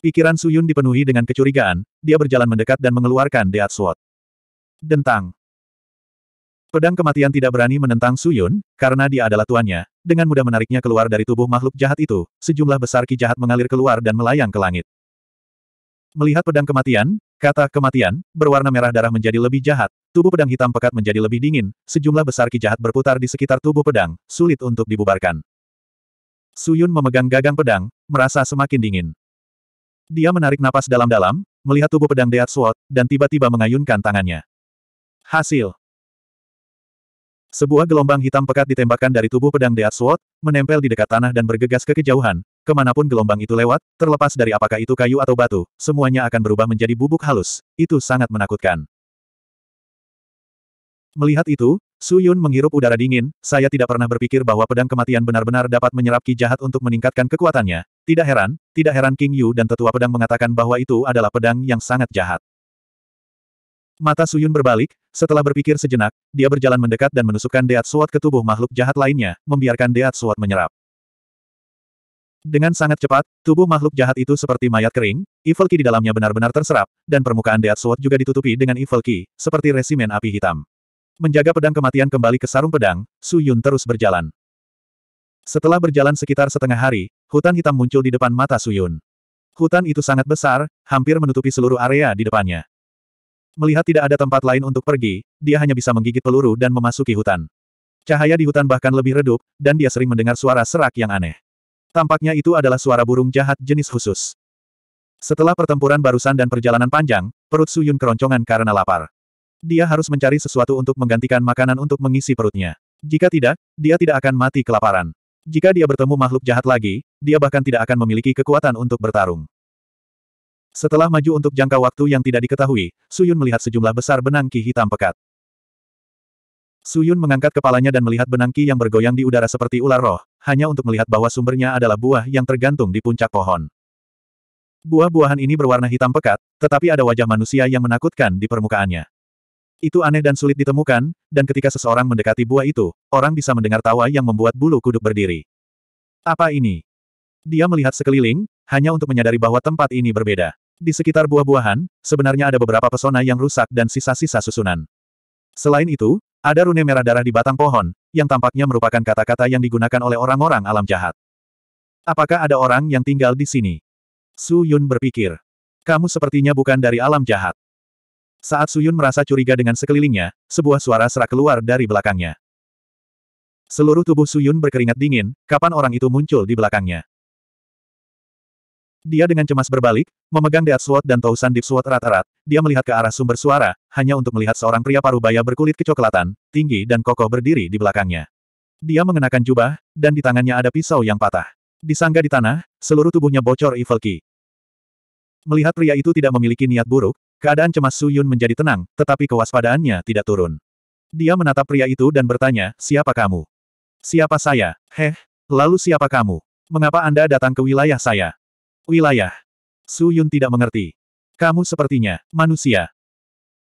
Pikiran Suyun dipenuhi dengan kecurigaan, dia berjalan mendekat dan mengeluarkan Deat Sword. Dentang. Pedang kematian tidak berani menentang Suyun, karena dia adalah tuannya, dengan mudah menariknya keluar dari tubuh makhluk jahat itu, sejumlah besar ki jahat mengalir keluar dan melayang ke langit. Melihat pedang kematian, Kata kematian, berwarna merah darah menjadi lebih jahat, tubuh pedang hitam pekat menjadi lebih dingin, sejumlah besar ki jahat berputar di sekitar tubuh pedang, sulit untuk dibubarkan. Suyun memegang gagang pedang, merasa semakin dingin. Dia menarik napas dalam-dalam, melihat tubuh pedang Deat Sword, dan tiba-tiba mengayunkan tangannya. Hasil. Sebuah gelombang hitam pekat ditembakkan dari tubuh pedang Deat Sword, menempel di dekat tanah dan bergegas ke kejauhan, Kemanapun gelombang itu lewat, terlepas dari apakah itu kayu atau batu, semuanya akan berubah menjadi bubuk halus. Itu sangat menakutkan. Melihat itu, Su Yun menghirup udara dingin, saya tidak pernah berpikir bahwa pedang kematian benar-benar dapat menyerap ki jahat untuk meningkatkan kekuatannya. Tidak heran, tidak heran King Yu dan tetua pedang mengatakan bahwa itu adalah pedang yang sangat jahat. Mata Su Yun berbalik, setelah berpikir sejenak, dia berjalan mendekat dan menusukkan Deat suat ke tubuh makhluk jahat lainnya, membiarkan Deat suat menyerap. Dengan sangat cepat, tubuh makhluk jahat itu seperti mayat kering, Evil Ki di dalamnya benar-benar terserap, dan permukaan Death Sword juga ditutupi dengan Evil Ki, seperti resimen api hitam. Menjaga pedang kematian kembali ke sarung pedang, Su Yun terus berjalan. Setelah berjalan sekitar setengah hari, hutan hitam muncul di depan mata Su Yun. Hutan itu sangat besar, hampir menutupi seluruh area di depannya. Melihat tidak ada tempat lain untuk pergi, dia hanya bisa menggigit peluru dan memasuki hutan. Cahaya di hutan bahkan lebih redup, dan dia sering mendengar suara serak yang aneh. Tampaknya itu adalah suara burung jahat jenis khusus. Setelah pertempuran barusan dan perjalanan panjang, perut Suyun keroncongan karena lapar. Dia harus mencari sesuatu untuk menggantikan makanan untuk mengisi perutnya. Jika tidak, dia tidak akan mati kelaparan. Jika dia bertemu makhluk jahat lagi, dia bahkan tidak akan memiliki kekuatan untuk bertarung. Setelah maju untuk jangka waktu yang tidak diketahui, Suyun melihat sejumlah besar benang ki hitam pekat. Suyun mengangkat kepalanya dan melihat benang ki yang bergoyang di udara seperti ular roh, hanya untuk melihat bahwa sumbernya adalah buah yang tergantung di puncak pohon. Buah-buahan ini berwarna hitam pekat, tetapi ada wajah manusia yang menakutkan di permukaannya. Itu aneh dan sulit ditemukan, dan ketika seseorang mendekati buah itu, orang bisa mendengar tawa yang membuat bulu kuduk berdiri. Apa ini? Dia melihat sekeliling, hanya untuk menyadari bahwa tempat ini berbeda. Di sekitar buah-buahan, sebenarnya ada beberapa pesona yang rusak dan sisa-sisa susunan. Selain itu, ada rune merah darah di batang pohon, yang tampaknya merupakan kata-kata yang digunakan oleh orang-orang alam jahat. Apakah ada orang yang tinggal di sini? Su Yun berpikir. Kamu sepertinya bukan dari alam jahat. Saat Su Yun merasa curiga dengan sekelilingnya, sebuah suara serak keluar dari belakangnya. Seluruh tubuh Su Yun berkeringat dingin, kapan orang itu muncul di belakangnya. Dia dengan cemas berbalik, memegang Death Sword dan Tausan Deep Sword erat-erat, dia melihat ke arah sumber suara, hanya untuk melihat seorang pria parubaya berkulit kecoklatan, tinggi dan kokoh berdiri di belakangnya. Dia mengenakan jubah, dan di tangannya ada pisau yang patah. Disangga di tanah, seluruh tubuhnya bocor evil ki. Melihat pria itu tidak memiliki niat buruk, keadaan cemas Su Yun menjadi tenang, tetapi kewaspadaannya tidak turun. Dia menatap pria itu dan bertanya, siapa kamu? Siapa saya? Heh, lalu siapa kamu? Mengapa Anda datang ke wilayah saya? Wilayah. Su Yun tidak mengerti. Kamu sepertinya manusia.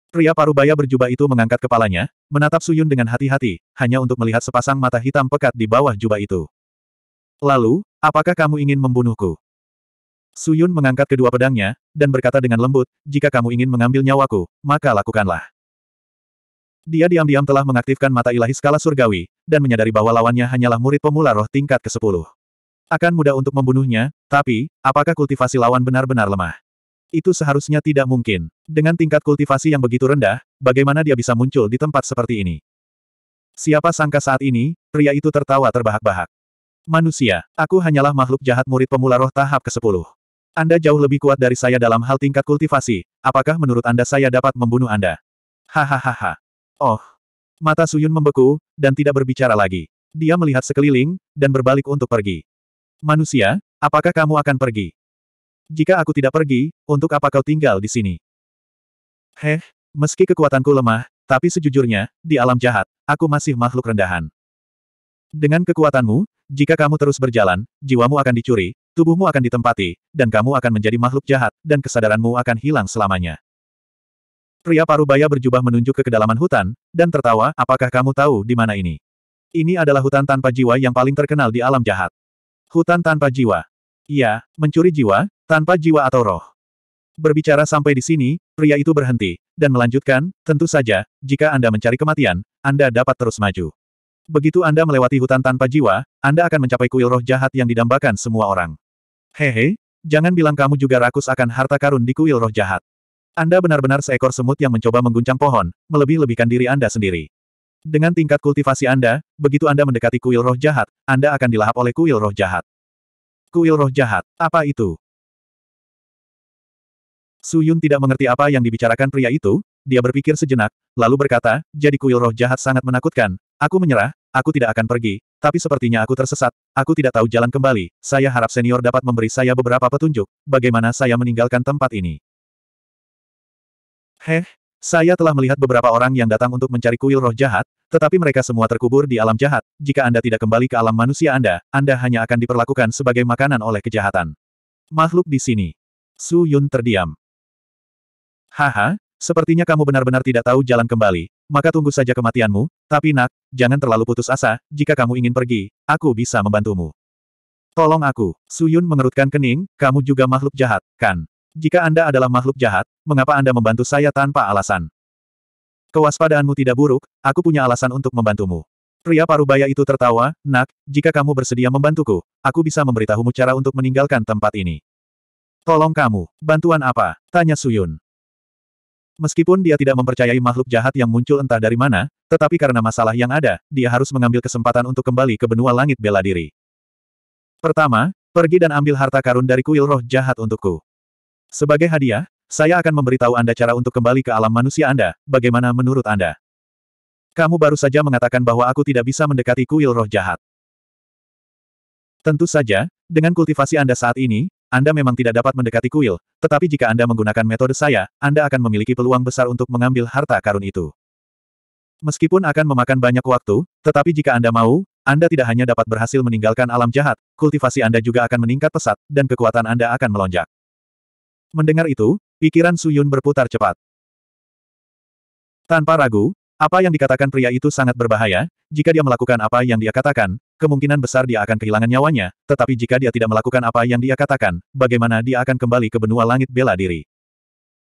Pria parubaya berjubah itu mengangkat kepalanya, menatap Suyun dengan hati-hati, hanya untuk melihat sepasang mata hitam pekat di bawah jubah itu. Lalu, apakah kamu ingin membunuhku? Suyun mengangkat kedua pedangnya, dan berkata dengan lembut, jika kamu ingin mengambil nyawaku, maka lakukanlah. Dia diam-diam telah mengaktifkan mata ilahi skala surgawi, dan menyadari bahwa lawannya hanyalah murid pemula roh tingkat ke-10. Akan mudah untuk membunuhnya, tapi, apakah kultivasi lawan benar-benar lemah? Itu seharusnya tidak mungkin. Dengan tingkat kultivasi yang begitu rendah, bagaimana dia bisa muncul di tempat seperti ini? Siapa sangka saat ini, pria itu tertawa terbahak-bahak. Manusia, aku hanyalah makhluk jahat murid pemula roh tahap ke-10. Anda jauh lebih kuat dari saya dalam hal tingkat kultivasi, apakah menurut Anda saya dapat membunuh Anda? Hahaha. oh. Mata Suyun membeku, dan tidak berbicara lagi. Dia melihat sekeliling, dan berbalik untuk pergi. Manusia, apakah kamu akan pergi? Jika aku tidak pergi, untuk apa kau tinggal di sini? Heh, meski kekuatanku lemah, tapi sejujurnya, di alam jahat, aku masih makhluk rendahan. Dengan kekuatanmu, jika kamu terus berjalan, jiwamu akan dicuri, tubuhmu akan ditempati, dan kamu akan menjadi makhluk jahat, dan kesadaranmu akan hilang selamanya. Pria parubaya berjubah menunjuk ke kedalaman hutan, dan tertawa, apakah kamu tahu di mana ini? Ini adalah hutan tanpa jiwa yang paling terkenal di alam jahat. Hutan tanpa jiwa. Iya, mencuri jiwa, tanpa jiwa atau roh. Berbicara sampai di sini, pria itu berhenti, dan melanjutkan, tentu saja, jika Anda mencari kematian, Anda dapat terus maju. Begitu Anda melewati hutan tanpa jiwa, Anda akan mencapai kuil roh jahat yang didambakan semua orang. Hehe, jangan bilang kamu juga rakus akan harta karun di kuil roh jahat. Anda benar-benar seekor semut yang mencoba mengguncang pohon, melebih-lebihkan diri Anda sendiri. Dengan tingkat kultivasi Anda, begitu Anda mendekati kuil roh jahat, Anda akan dilahap oleh kuil roh jahat. Kuil roh jahat, apa itu? Su Yun tidak mengerti apa yang dibicarakan pria itu, dia berpikir sejenak, lalu berkata, jadi kuil roh jahat sangat menakutkan, aku menyerah, aku tidak akan pergi, tapi sepertinya aku tersesat, aku tidak tahu jalan kembali, saya harap senior dapat memberi saya beberapa petunjuk, bagaimana saya meninggalkan tempat ini. Heh, saya telah melihat beberapa orang yang datang untuk mencari kuil roh jahat, tetapi mereka semua terkubur di alam jahat, jika Anda tidak kembali ke alam manusia Anda, Anda hanya akan diperlakukan sebagai makanan oleh kejahatan. Makhluk di sini. Su Yun terdiam. Haha, sepertinya kamu benar-benar tidak tahu jalan kembali, maka tunggu saja kematianmu, tapi nak, jangan terlalu putus asa, jika kamu ingin pergi, aku bisa membantumu. Tolong aku, Su Yun mengerutkan kening, kamu juga makhluk jahat, kan? Jika Anda adalah makhluk jahat, mengapa Anda membantu saya tanpa alasan? Kewaspadaanmu tidak buruk, aku punya alasan untuk membantumu. Pria parubaya itu tertawa, nak, jika kamu bersedia membantuku, aku bisa memberitahumu cara untuk meninggalkan tempat ini. Tolong kamu, bantuan apa? Tanya Suyun. Meskipun dia tidak mempercayai makhluk jahat yang muncul entah dari mana, tetapi karena masalah yang ada, dia harus mengambil kesempatan untuk kembali ke benua langit bela diri. Pertama, pergi dan ambil harta karun dari kuil roh jahat untukku. Sebagai hadiah, saya akan memberitahu Anda cara untuk kembali ke alam manusia Anda, bagaimana menurut Anda? Kamu baru saja mengatakan bahwa aku tidak bisa mendekati kuil roh jahat. Tentu saja, dengan kultivasi Anda saat ini, anda memang tidak dapat mendekati kuil, tetapi jika Anda menggunakan metode saya, Anda akan memiliki peluang besar untuk mengambil harta karun itu. Meskipun akan memakan banyak waktu, tetapi jika Anda mau, Anda tidak hanya dapat berhasil meninggalkan alam jahat, kultivasi Anda juga akan meningkat pesat, dan kekuatan Anda akan melonjak. Mendengar itu, pikiran Suyun berputar cepat. Tanpa ragu, apa yang dikatakan pria itu sangat berbahaya, jika dia melakukan apa yang dia katakan, kemungkinan besar dia akan kehilangan nyawanya, tetapi jika dia tidak melakukan apa yang dia katakan, bagaimana dia akan kembali ke benua langit bela diri?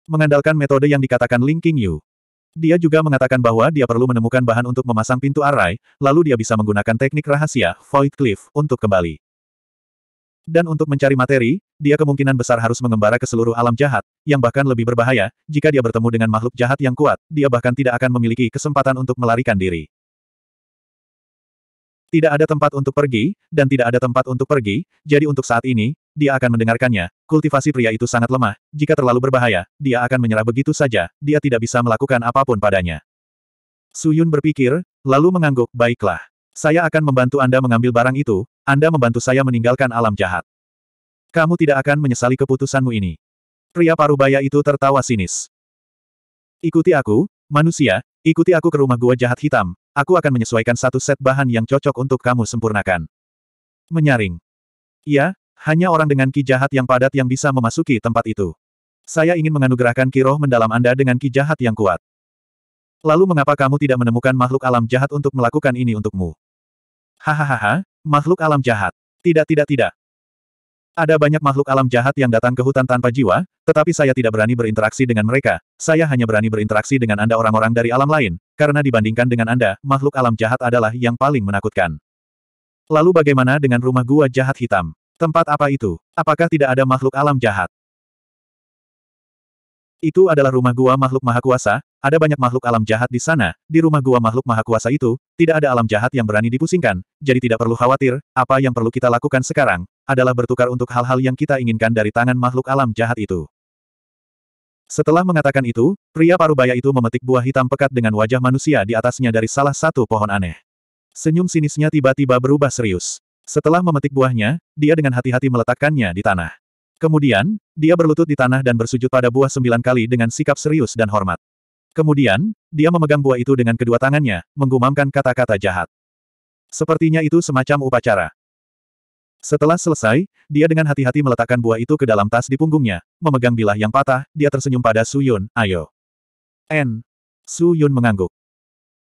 Mengandalkan metode yang dikatakan Ling King Yu. Dia juga mengatakan bahwa dia perlu menemukan bahan untuk memasang pintu arai, lalu dia bisa menggunakan teknik rahasia, Void Cliff, untuk kembali. Dan untuk mencari materi, dia kemungkinan besar harus mengembara ke seluruh alam jahat, yang bahkan lebih berbahaya, jika dia bertemu dengan makhluk jahat yang kuat, dia bahkan tidak akan memiliki kesempatan untuk melarikan diri. Tidak ada tempat untuk pergi, dan tidak ada tempat untuk pergi, jadi untuk saat ini, dia akan mendengarkannya. Kultivasi pria itu sangat lemah, jika terlalu berbahaya, dia akan menyerah begitu saja, dia tidak bisa melakukan apapun padanya. Suyun berpikir, lalu mengangguk, baiklah. Saya akan membantu Anda mengambil barang itu, Anda membantu saya meninggalkan alam jahat. Kamu tidak akan menyesali keputusanmu ini. Pria parubaya itu tertawa sinis. Ikuti aku, manusia, ikuti aku ke rumah gua jahat hitam, aku akan menyesuaikan satu set bahan yang cocok untuk kamu sempurnakan. Menyaring. Iya, hanya orang dengan ki jahat yang padat yang bisa memasuki tempat itu. Saya ingin menganugerahkan ki roh mendalam Anda dengan ki jahat yang kuat. Lalu mengapa kamu tidak menemukan makhluk alam jahat untuk melakukan ini untukmu? Hahaha, makhluk alam jahat. Tidak tidak tidak, ada banyak makhluk alam jahat yang datang ke hutan tanpa jiwa, tetapi saya tidak berani berinteraksi dengan mereka, saya hanya berani berinteraksi dengan Anda orang-orang dari alam lain, karena dibandingkan dengan Anda, makhluk alam jahat adalah yang paling menakutkan. Lalu bagaimana dengan rumah gua jahat hitam? Tempat apa itu? Apakah tidak ada makhluk alam jahat? Itu adalah rumah gua makhluk maha kuasa, ada banyak makhluk alam jahat di sana, di rumah gua makhluk maha kuasa itu, tidak ada alam jahat yang berani dipusingkan, jadi tidak perlu khawatir, apa yang perlu kita lakukan sekarang, adalah bertukar untuk hal-hal yang kita inginkan dari tangan makhluk alam jahat itu. Setelah mengatakan itu, pria parubaya itu memetik buah hitam pekat dengan wajah manusia di atasnya dari salah satu pohon aneh. Senyum sinisnya tiba-tiba berubah serius. Setelah memetik buahnya, dia dengan hati-hati meletakkannya di tanah. Kemudian, dia berlutut di tanah dan bersujud pada buah sembilan kali dengan sikap serius dan hormat. Kemudian, dia memegang buah itu dengan kedua tangannya, menggumamkan kata-kata jahat. Sepertinya itu semacam upacara. Setelah selesai, dia dengan hati-hati meletakkan buah itu ke dalam tas di punggungnya, memegang bilah yang patah, dia tersenyum pada Su Yun, ayo. N. Su Yun mengangguk.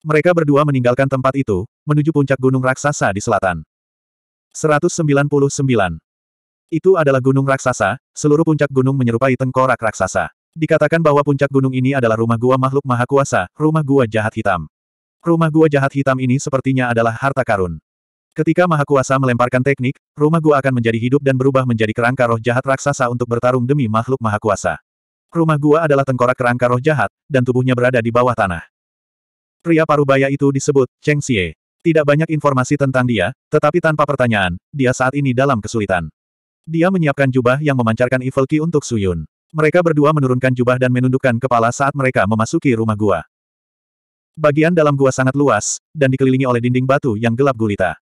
Mereka berdua meninggalkan tempat itu, menuju puncak gunung raksasa di selatan. 199. Itu adalah gunung raksasa, seluruh puncak gunung menyerupai tengkorak raksasa. Dikatakan bahwa puncak gunung ini adalah rumah gua makhluk maha kuasa, rumah gua jahat hitam. Rumah gua jahat hitam ini sepertinya adalah harta karun. Ketika Maha Kuasa melemparkan teknik, rumah gua akan menjadi hidup dan berubah menjadi kerangka roh jahat raksasa untuk bertarung demi makhluk Maha Kuasa. Rumah gua adalah tengkorak kerangka roh jahat, dan tubuhnya berada di bawah tanah. Pria parubaya itu disebut Cheng Xie. Tidak banyak informasi tentang dia, tetapi tanpa pertanyaan, dia saat ini dalam kesulitan. Dia menyiapkan jubah yang memancarkan Evil Qi untuk Suyun. Mereka berdua menurunkan jubah dan menundukkan kepala saat mereka memasuki rumah gua. Bagian dalam gua sangat luas, dan dikelilingi oleh dinding batu yang gelap gulita.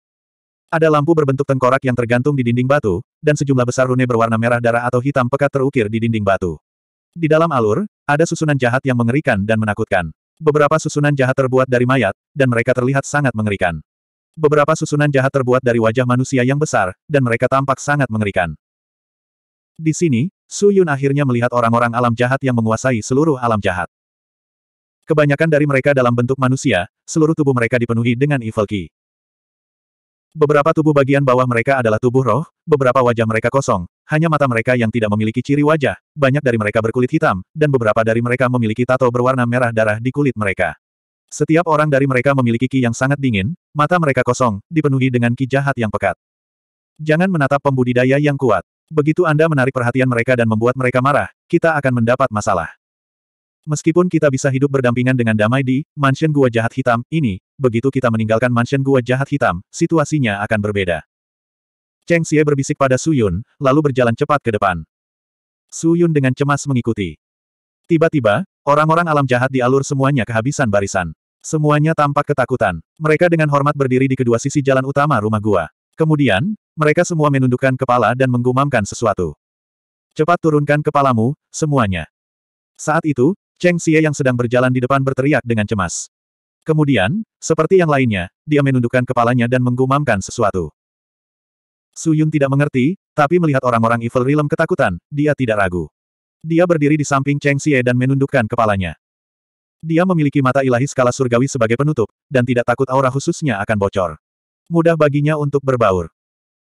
Ada lampu berbentuk tengkorak yang tergantung di dinding batu, dan sejumlah besar rune berwarna merah darah atau hitam pekat terukir di dinding batu. Di dalam alur, ada susunan jahat yang mengerikan dan menakutkan. Beberapa susunan jahat terbuat dari mayat, dan mereka terlihat sangat mengerikan. Beberapa susunan jahat terbuat dari wajah manusia yang besar, dan mereka tampak sangat mengerikan. Di sini, Su Yun akhirnya melihat orang-orang alam jahat yang menguasai seluruh alam jahat. Kebanyakan dari mereka dalam bentuk manusia, seluruh tubuh mereka dipenuhi dengan evil ki. Beberapa tubuh bagian bawah mereka adalah tubuh roh, beberapa wajah mereka kosong, hanya mata mereka yang tidak memiliki ciri wajah, banyak dari mereka berkulit hitam, dan beberapa dari mereka memiliki tato berwarna merah darah di kulit mereka. Setiap orang dari mereka memiliki ki yang sangat dingin, mata mereka kosong, dipenuhi dengan ki jahat yang pekat. Jangan menatap pembudidaya yang kuat. Begitu Anda menarik perhatian mereka dan membuat mereka marah, kita akan mendapat masalah. Meskipun kita bisa hidup berdampingan dengan damai di Mansion Gua Jahat Hitam ini, begitu kita meninggalkan Mansion Gua Jahat Hitam, situasinya akan berbeda. Cheng Xie berbisik pada Su Yun, lalu berjalan cepat ke depan. Su Yun dengan cemas mengikuti. Tiba-tiba, orang-orang alam jahat di alur semuanya kehabisan barisan. Semuanya tampak ketakutan. Mereka dengan hormat berdiri di kedua sisi jalan utama rumah gua. Kemudian, mereka semua menundukkan kepala dan menggumamkan sesuatu. Cepat turunkan kepalamu, semuanya. Saat itu, Cheng Xie yang sedang berjalan di depan berteriak dengan cemas. Kemudian, seperti yang lainnya, dia menundukkan kepalanya dan menggumamkan sesuatu. Su Yun tidak mengerti, tapi melihat orang-orang Evil Realm ketakutan, dia tidak ragu. Dia berdiri di samping Cheng Xie dan menundukkan kepalanya. Dia memiliki mata ilahi skala surgawi sebagai penutup, dan tidak takut aura khususnya akan bocor. Mudah baginya untuk berbaur.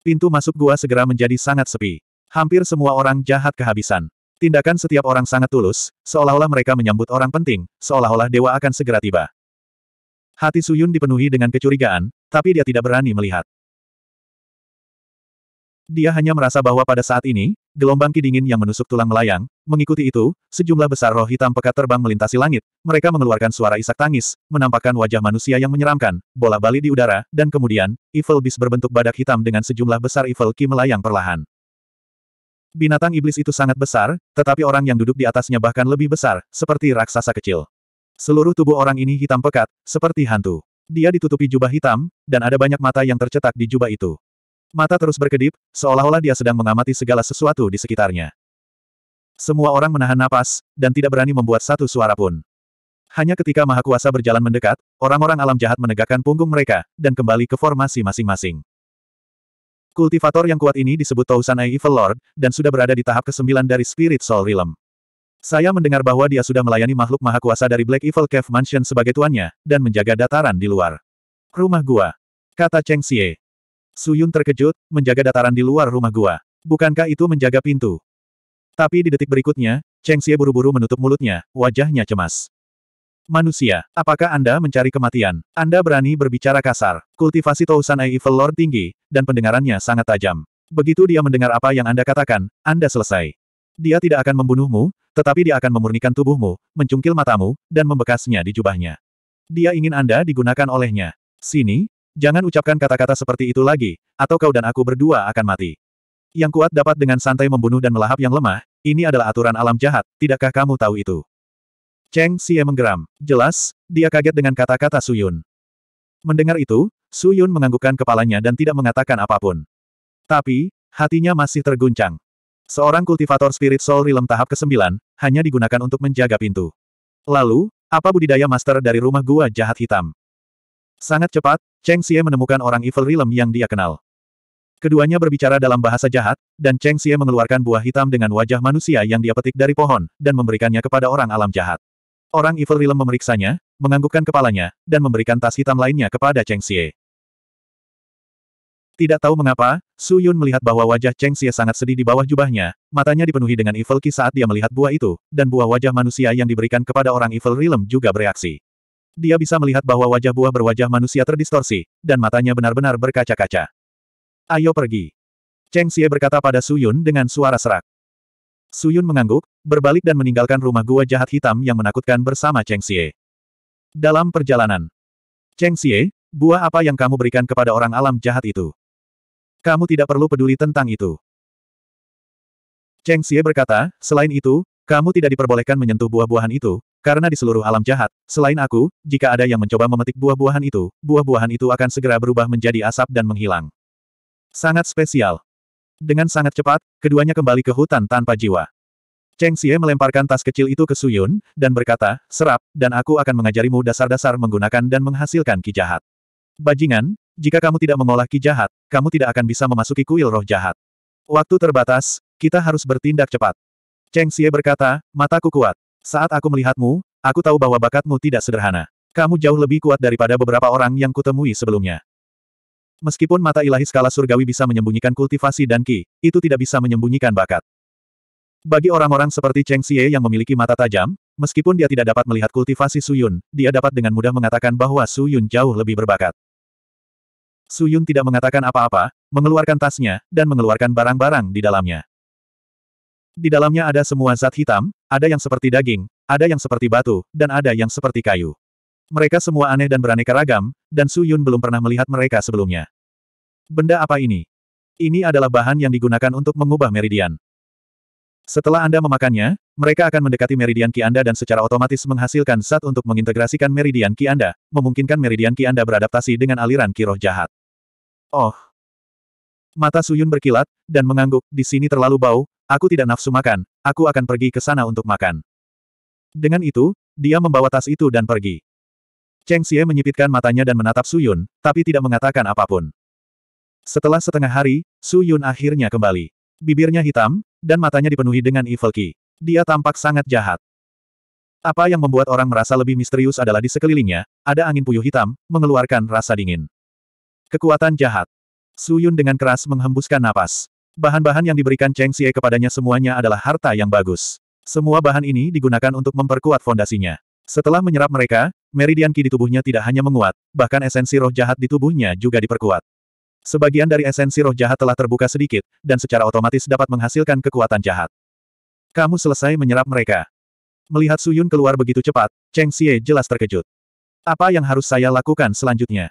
Pintu masuk gua segera menjadi sangat sepi. Hampir semua orang jahat kehabisan. Tindakan setiap orang sangat tulus, seolah-olah mereka menyambut orang penting, seolah-olah dewa akan segera tiba. Hati Suyun dipenuhi dengan kecurigaan, tapi dia tidak berani melihat. Dia hanya merasa bahwa pada saat ini, gelombang kidingin yang menusuk tulang melayang, mengikuti itu, sejumlah besar roh hitam pekat terbang melintasi langit, mereka mengeluarkan suara isak tangis, menampakkan wajah manusia yang menyeramkan, bola bali di udara, dan kemudian, Evil Beast berbentuk badak hitam dengan sejumlah besar Evil Ki melayang perlahan. Binatang iblis itu sangat besar, tetapi orang yang duduk di atasnya bahkan lebih besar, seperti raksasa kecil. Seluruh tubuh orang ini hitam pekat, seperti hantu. Dia ditutupi jubah hitam, dan ada banyak mata yang tercetak di jubah itu. Mata terus berkedip, seolah-olah dia sedang mengamati segala sesuatu di sekitarnya. Semua orang menahan napas, dan tidak berani membuat satu suara pun. Hanya ketika Maha Kuasa berjalan mendekat, orang-orang alam jahat menegakkan punggung mereka, dan kembali ke formasi masing-masing. Kultivator yang kuat ini disebut Tousanai Evil Lord, dan sudah berada di tahap ke-9 dari Spirit Soul Realm. Saya mendengar bahwa dia sudah melayani makhluk maha kuasa dari Black Evil Cave Mansion sebagai tuannya, dan menjaga dataran di luar. Rumah gua. Kata Cheng Xie. Suyun terkejut, menjaga dataran di luar rumah gua. Bukankah itu menjaga pintu? Tapi di detik berikutnya, Cheng Xie buru-buru menutup mulutnya, wajahnya cemas. Manusia, apakah Anda mencari kematian? Anda berani berbicara kasar. Kultivasi Tousan Ai Evil Lord tinggi, dan pendengarannya sangat tajam. Begitu dia mendengar apa yang Anda katakan, Anda selesai. Dia tidak akan membunuhmu, tetapi dia akan memurnikan tubuhmu, mencungkil matamu, dan membekasnya di jubahnya. Dia ingin Anda digunakan olehnya. Sini, jangan ucapkan kata-kata seperti itu lagi, atau kau dan aku berdua akan mati. Yang kuat dapat dengan santai membunuh dan melahap yang lemah, ini adalah aturan alam jahat, tidakkah kamu tahu itu? Cheng Xie menggeram. Jelas, dia kaget dengan kata-kata Su Yun. Mendengar itu, Su Yun menganggukkan kepalanya dan tidak mengatakan apapun. Tapi, hatinya masih terguncang. Seorang kultivator spirit soul realm tahap ke-9, hanya digunakan untuk menjaga pintu. Lalu, apa budidaya master dari rumah gua jahat hitam? Sangat cepat, Cheng Xie menemukan orang evil realm yang dia kenal. Keduanya berbicara dalam bahasa jahat, dan Cheng Xie mengeluarkan buah hitam dengan wajah manusia yang dia petik dari pohon, dan memberikannya kepada orang alam jahat. Orang Evil Realm memeriksanya, menganggukkan kepalanya, dan memberikan tas hitam lainnya kepada Cheng Xie. Tidak tahu mengapa, Su Yun melihat bahwa wajah Cheng Xie sangat sedih di bawah jubahnya, matanya dipenuhi dengan evil ki saat dia melihat buah itu, dan buah wajah manusia yang diberikan kepada orang Evil Realm juga bereaksi. Dia bisa melihat bahwa wajah buah berwajah manusia terdistorsi, dan matanya benar-benar berkaca-kaca. Ayo pergi. Cheng Xie berkata pada Su Yun dengan suara serak. Suyun mengangguk, berbalik dan meninggalkan rumah gua jahat hitam yang menakutkan bersama Cheng Xie. Dalam perjalanan, Cheng Xie, buah apa yang kamu berikan kepada orang alam jahat itu? Kamu tidak perlu peduli tentang itu. Cheng Xie berkata, selain itu, kamu tidak diperbolehkan menyentuh buah-buahan itu, karena di seluruh alam jahat, selain aku, jika ada yang mencoba memetik buah-buahan itu, buah-buahan itu akan segera berubah menjadi asap dan menghilang. Sangat spesial. Dengan sangat cepat, keduanya kembali ke hutan tanpa jiwa. Cheng Xie melemparkan tas kecil itu ke Suyun, dan berkata, serap, dan aku akan mengajarimu dasar-dasar menggunakan dan menghasilkan ki jahat. Bajingan, jika kamu tidak mengolah ki jahat, kamu tidak akan bisa memasuki kuil roh jahat. Waktu terbatas, kita harus bertindak cepat. Cheng Xie berkata, mataku kuat. Saat aku melihatmu, aku tahu bahwa bakatmu tidak sederhana. Kamu jauh lebih kuat daripada beberapa orang yang kutemui sebelumnya. Meskipun mata ilahi skala surgawi bisa menyembunyikan kultivasi dan ki, itu tidak bisa menyembunyikan bakat. Bagi orang-orang seperti Cheng Xie yang memiliki mata tajam, meskipun dia tidak dapat melihat kultivasi Suyun, dia dapat dengan mudah mengatakan bahwa Suyun jauh lebih berbakat. Suyun tidak mengatakan apa-apa, mengeluarkan tasnya, dan mengeluarkan barang-barang di dalamnya. Di dalamnya ada semua zat hitam, ada yang seperti daging, ada yang seperti batu, dan ada yang seperti kayu. Mereka semua aneh dan beraneka ragam, dan Su Yun belum pernah melihat mereka sebelumnya. Benda apa ini? Ini adalah bahan yang digunakan untuk mengubah meridian. Setelah Anda memakannya, mereka akan mendekati meridian Ki Anda dan secara otomatis menghasilkan zat untuk mengintegrasikan meridian Ki Anda, memungkinkan meridian Ki Anda beradaptasi dengan aliran Ki Roh Jahat. Oh. Mata Suyun berkilat, dan mengangguk, di sini terlalu bau, aku tidak nafsu makan, aku akan pergi ke sana untuk makan. Dengan itu, dia membawa tas itu dan pergi. Cheng Xie menyipitkan matanya dan menatap Su Yun, tapi tidak mengatakan apapun. Setelah setengah hari, Su Yun akhirnya kembali. Bibirnya hitam, dan matanya dipenuhi dengan evil ki. Dia tampak sangat jahat. Apa yang membuat orang merasa lebih misterius adalah di sekelilingnya, ada angin puyuh hitam, mengeluarkan rasa dingin. Kekuatan jahat. Su Yun dengan keras menghembuskan napas. Bahan-bahan yang diberikan Cheng Xie kepadanya semuanya adalah harta yang bagus. Semua bahan ini digunakan untuk memperkuat fondasinya. Setelah menyerap mereka, meridian ki di tubuhnya tidak hanya menguat, bahkan esensi roh jahat di tubuhnya juga diperkuat. Sebagian dari esensi roh jahat telah terbuka sedikit, dan secara otomatis dapat menghasilkan kekuatan jahat. Kamu selesai menyerap mereka. Melihat Suyun keluar begitu cepat, Cheng Xie jelas terkejut. Apa yang harus saya lakukan selanjutnya?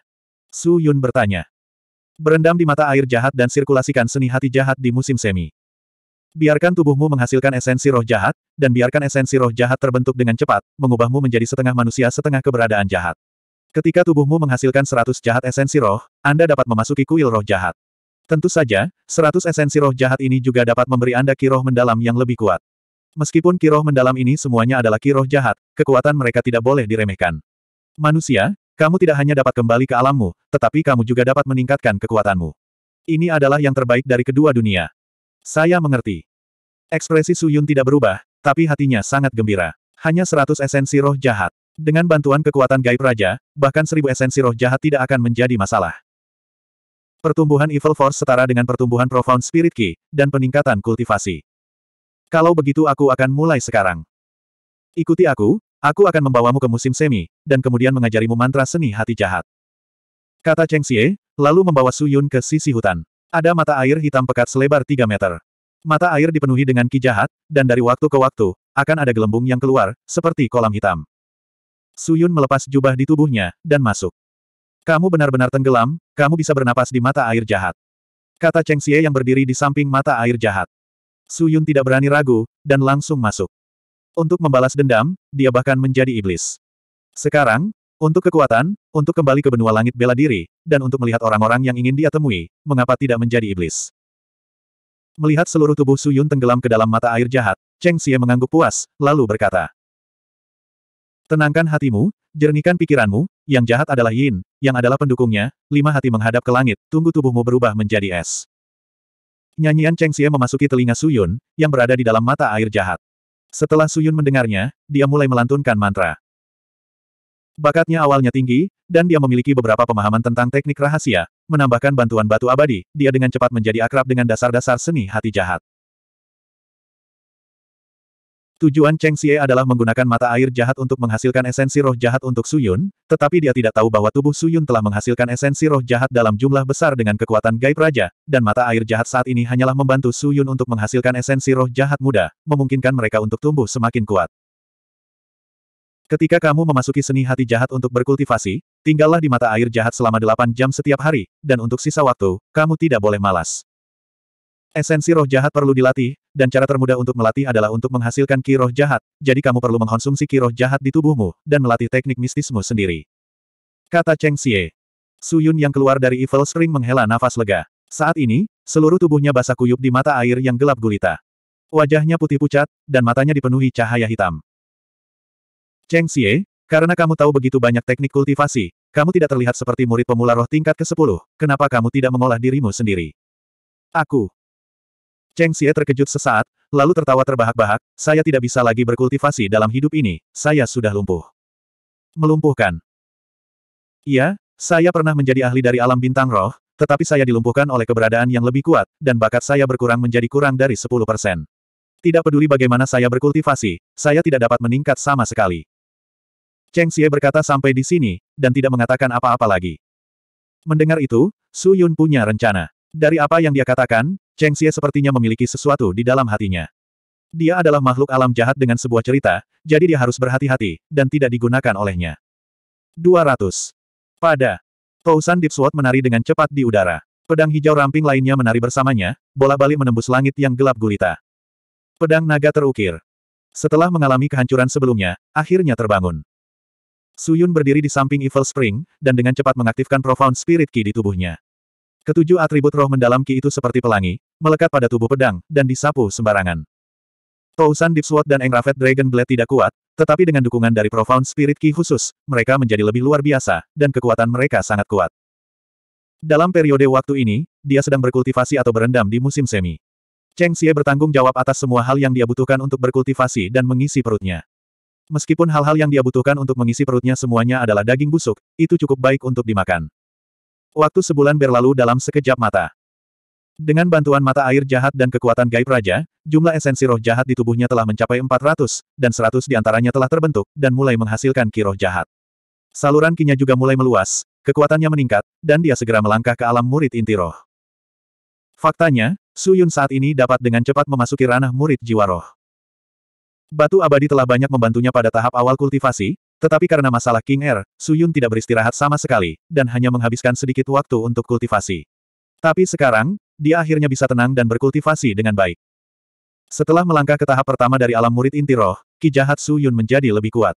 Suyun bertanya. Berendam di mata air jahat dan sirkulasikan seni hati jahat di musim semi. Biarkan tubuhmu menghasilkan esensi roh jahat, dan biarkan esensi roh jahat terbentuk dengan cepat, mengubahmu menjadi setengah manusia setengah keberadaan jahat. Ketika tubuhmu menghasilkan 100 jahat esensi roh, Anda dapat memasuki kuil roh jahat. Tentu saja, 100 esensi roh jahat ini juga dapat memberi Anda kiroh mendalam yang lebih kuat. Meskipun kiroh mendalam ini semuanya adalah kiroh jahat, kekuatan mereka tidak boleh diremehkan. Manusia, kamu tidak hanya dapat kembali ke alammu, tetapi kamu juga dapat meningkatkan kekuatanmu. Ini adalah yang terbaik dari kedua dunia. Saya mengerti. Ekspresi Suyun tidak berubah, tapi hatinya sangat gembira. Hanya seratus esensi roh jahat. Dengan bantuan kekuatan gaib raja, bahkan seribu esensi roh jahat tidak akan menjadi masalah. Pertumbuhan Evil Force setara dengan pertumbuhan Profound Spirit Key, dan peningkatan kultivasi. Kalau begitu aku akan mulai sekarang. Ikuti aku, aku akan membawamu ke musim semi, dan kemudian mengajarimu mantra seni hati jahat. Kata Cheng Xie, lalu membawa Suyun ke sisi hutan. Ada mata air hitam pekat selebar 3 meter. Mata air dipenuhi dengan ki jahat, dan dari waktu ke waktu, akan ada gelembung yang keluar, seperti kolam hitam. Suyun melepas jubah di tubuhnya, dan masuk. Kamu benar-benar tenggelam, kamu bisa bernapas di mata air jahat. Kata Cheng Xie yang berdiri di samping mata air jahat. Suyun tidak berani ragu, dan langsung masuk. Untuk membalas dendam, dia bahkan menjadi iblis. Sekarang, untuk kekuatan, untuk kembali ke benua langit bela diri, dan untuk melihat orang-orang yang ingin dia temui, mengapa tidak menjadi iblis. Melihat seluruh tubuh Su Yun tenggelam ke dalam mata air jahat, Cheng Xie mengangguk puas, lalu berkata. Tenangkan hatimu, jernihkan pikiranmu, yang jahat adalah Yin, yang adalah pendukungnya, lima hati menghadap ke langit, tunggu tubuhmu berubah menjadi es. Nyanyian Cheng Xie memasuki telinga Su Yun, yang berada di dalam mata air jahat. Setelah Su Yun mendengarnya, dia mulai melantunkan mantra. Bakatnya awalnya tinggi, dan dia memiliki beberapa pemahaman tentang teknik rahasia, menambahkan bantuan batu abadi, dia dengan cepat menjadi akrab dengan dasar-dasar seni hati jahat. Tujuan Cheng Xie adalah menggunakan mata air jahat untuk menghasilkan esensi roh jahat untuk Su Yun, tetapi dia tidak tahu bahwa tubuh Su Yun telah menghasilkan esensi roh jahat dalam jumlah besar dengan kekuatan gaib raja, dan mata air jahat saat ini hanyalah membantu Su Yun untuk menghasilkan esensi roh jahat muda, memungkinkan mereka untuk tumbuh semakin kuat. Ketika kamu memasuki seni hati jahat untuk berkultivasi, tinggallah di mata air jahat selama 8 jam setiap hari, dan untuk sisa waktu, kamu tidak boleh malas. Esensi roh jahat perlu dilatih, dan cara termudah untuk melatih adalah untuk menghasilkan ki roh jahat, jadi kamu perlu mengkonsumsi ki roh jahat di tubuhmu, dan melatih teknik mistismu sendiri. Kata Cheng Xie. Su Yun yang keluar dari Evil Spring menghela nafas lega. Saat ini, seluruh tubuhnya basah kuyup di mata air yang gelap gulita. Wajahnya putih pucat, dan matanya dipenuhi cahaya hitam. Cheng Xie, karena kamu tahu begitu banyak teknik kultivasi, kamu tidak terlihat seperti murid pemula roh tingkat ke-10, kenapa kamu tidak mengolah dirimu sendiri? Aku. Cheng Xie terkejut sesaat, lalu tertawa terbahak-bahak, saya tidak bisa lagi berkultivasi dalam hidup ini, saya sudah lumpuh. Melumpuhkan. Iya, saya pernah menjadi ahli dari alam bintang roh, tetapi saya dilumpuhkan oleh keberadaan yang lebih kuat, dan bakat saya berkurang menjadi kurang dari 10%. Tidak peduli bagaimana saya berkultivasi, saya tidak dapat meningkat sama sekali. Cheng Xie berkata sampai di sini, dan tidak mengatakan apa-apa lagi. Mendengar itu, Su Yun punya rencana. Dari apa yang dia katakan, Cheng Xie sepertinya memiliki sesuatu di dalam hatinya. Dia adalah makhluk alam jahat dengan sebuah cerita, jadi dia harus berhati-hati, dan tidak digunakan olehnya. 200. Pada. Tousan Deep Sword menari dengan cepat di udara. Pedang hijau ramping lainnya menari bersamanya, bola balik menembus langit yang gelap gulita. Pedang naga terukir. Setelah mengalami kehancuran sebelumnya, akhirnya terbangun. Suyun berdiri di samping Evil Spring, dan dengan cepat mengaktifkan Profound Spirit Ki di tubuhnya. Ketujuh atribut roh mendalam Ki itu seperti pelangi, melekat pada tubuh pedang, dan disapu sembarangan. Tousan Deep Sword dan Engravet Dragon Blade tidak kuat, tetapi dengan dukungan dari Profound Spirit Ki khusus, mereka menjadi lebih luar biasa, dan kekuatan mereka sangat kuat. Dalam periode waktu ini, dia sedang berkultivasi atau berendam di musim semi. Cheng Xie bertanggung jawab atas semua hal yang dia butuhkan untuk berkultivasi dan mengisi perutnya. Meskipun hal-hal yang dia butuhkan untuk mengisi perutnya semuanya adalah daging busuk, itu cukup baik untuk dimakan. Waktu sebulan berlalu dalam sekejap mata. Dengan bantuan mata air jahat dan kekuatan gaib raja, jumlah esensi roh jahat di tubuhnya telah mencapai 400, dan 100 di antaranya telah terbentuk, dan mulai menghasilkan ki roh jahat. Saluran kinya juga mulai meluas, kekuatannya meningkat, dan dia segera melangkah ke alam murid inti roh. Faktanya, Su Yun saat ini dapat dengan cepat memasuki ranah murid jiwa roh. Batu abadi telah banyak membantunya pada tahap awal kultivasi, tetapi karena masalah King Air, Suyun tidak beristirahat sama sekali, dan hanya menghabiskan sedikit waktu untuk kultivasi. Tapi sekarang, dia akhirnya bisa tenang dan berkultivasi dengan baik. Setelah melangkah ke tahap pertama dari alam murid inti roh, ki jahat Suyun menjadi lebih kuat.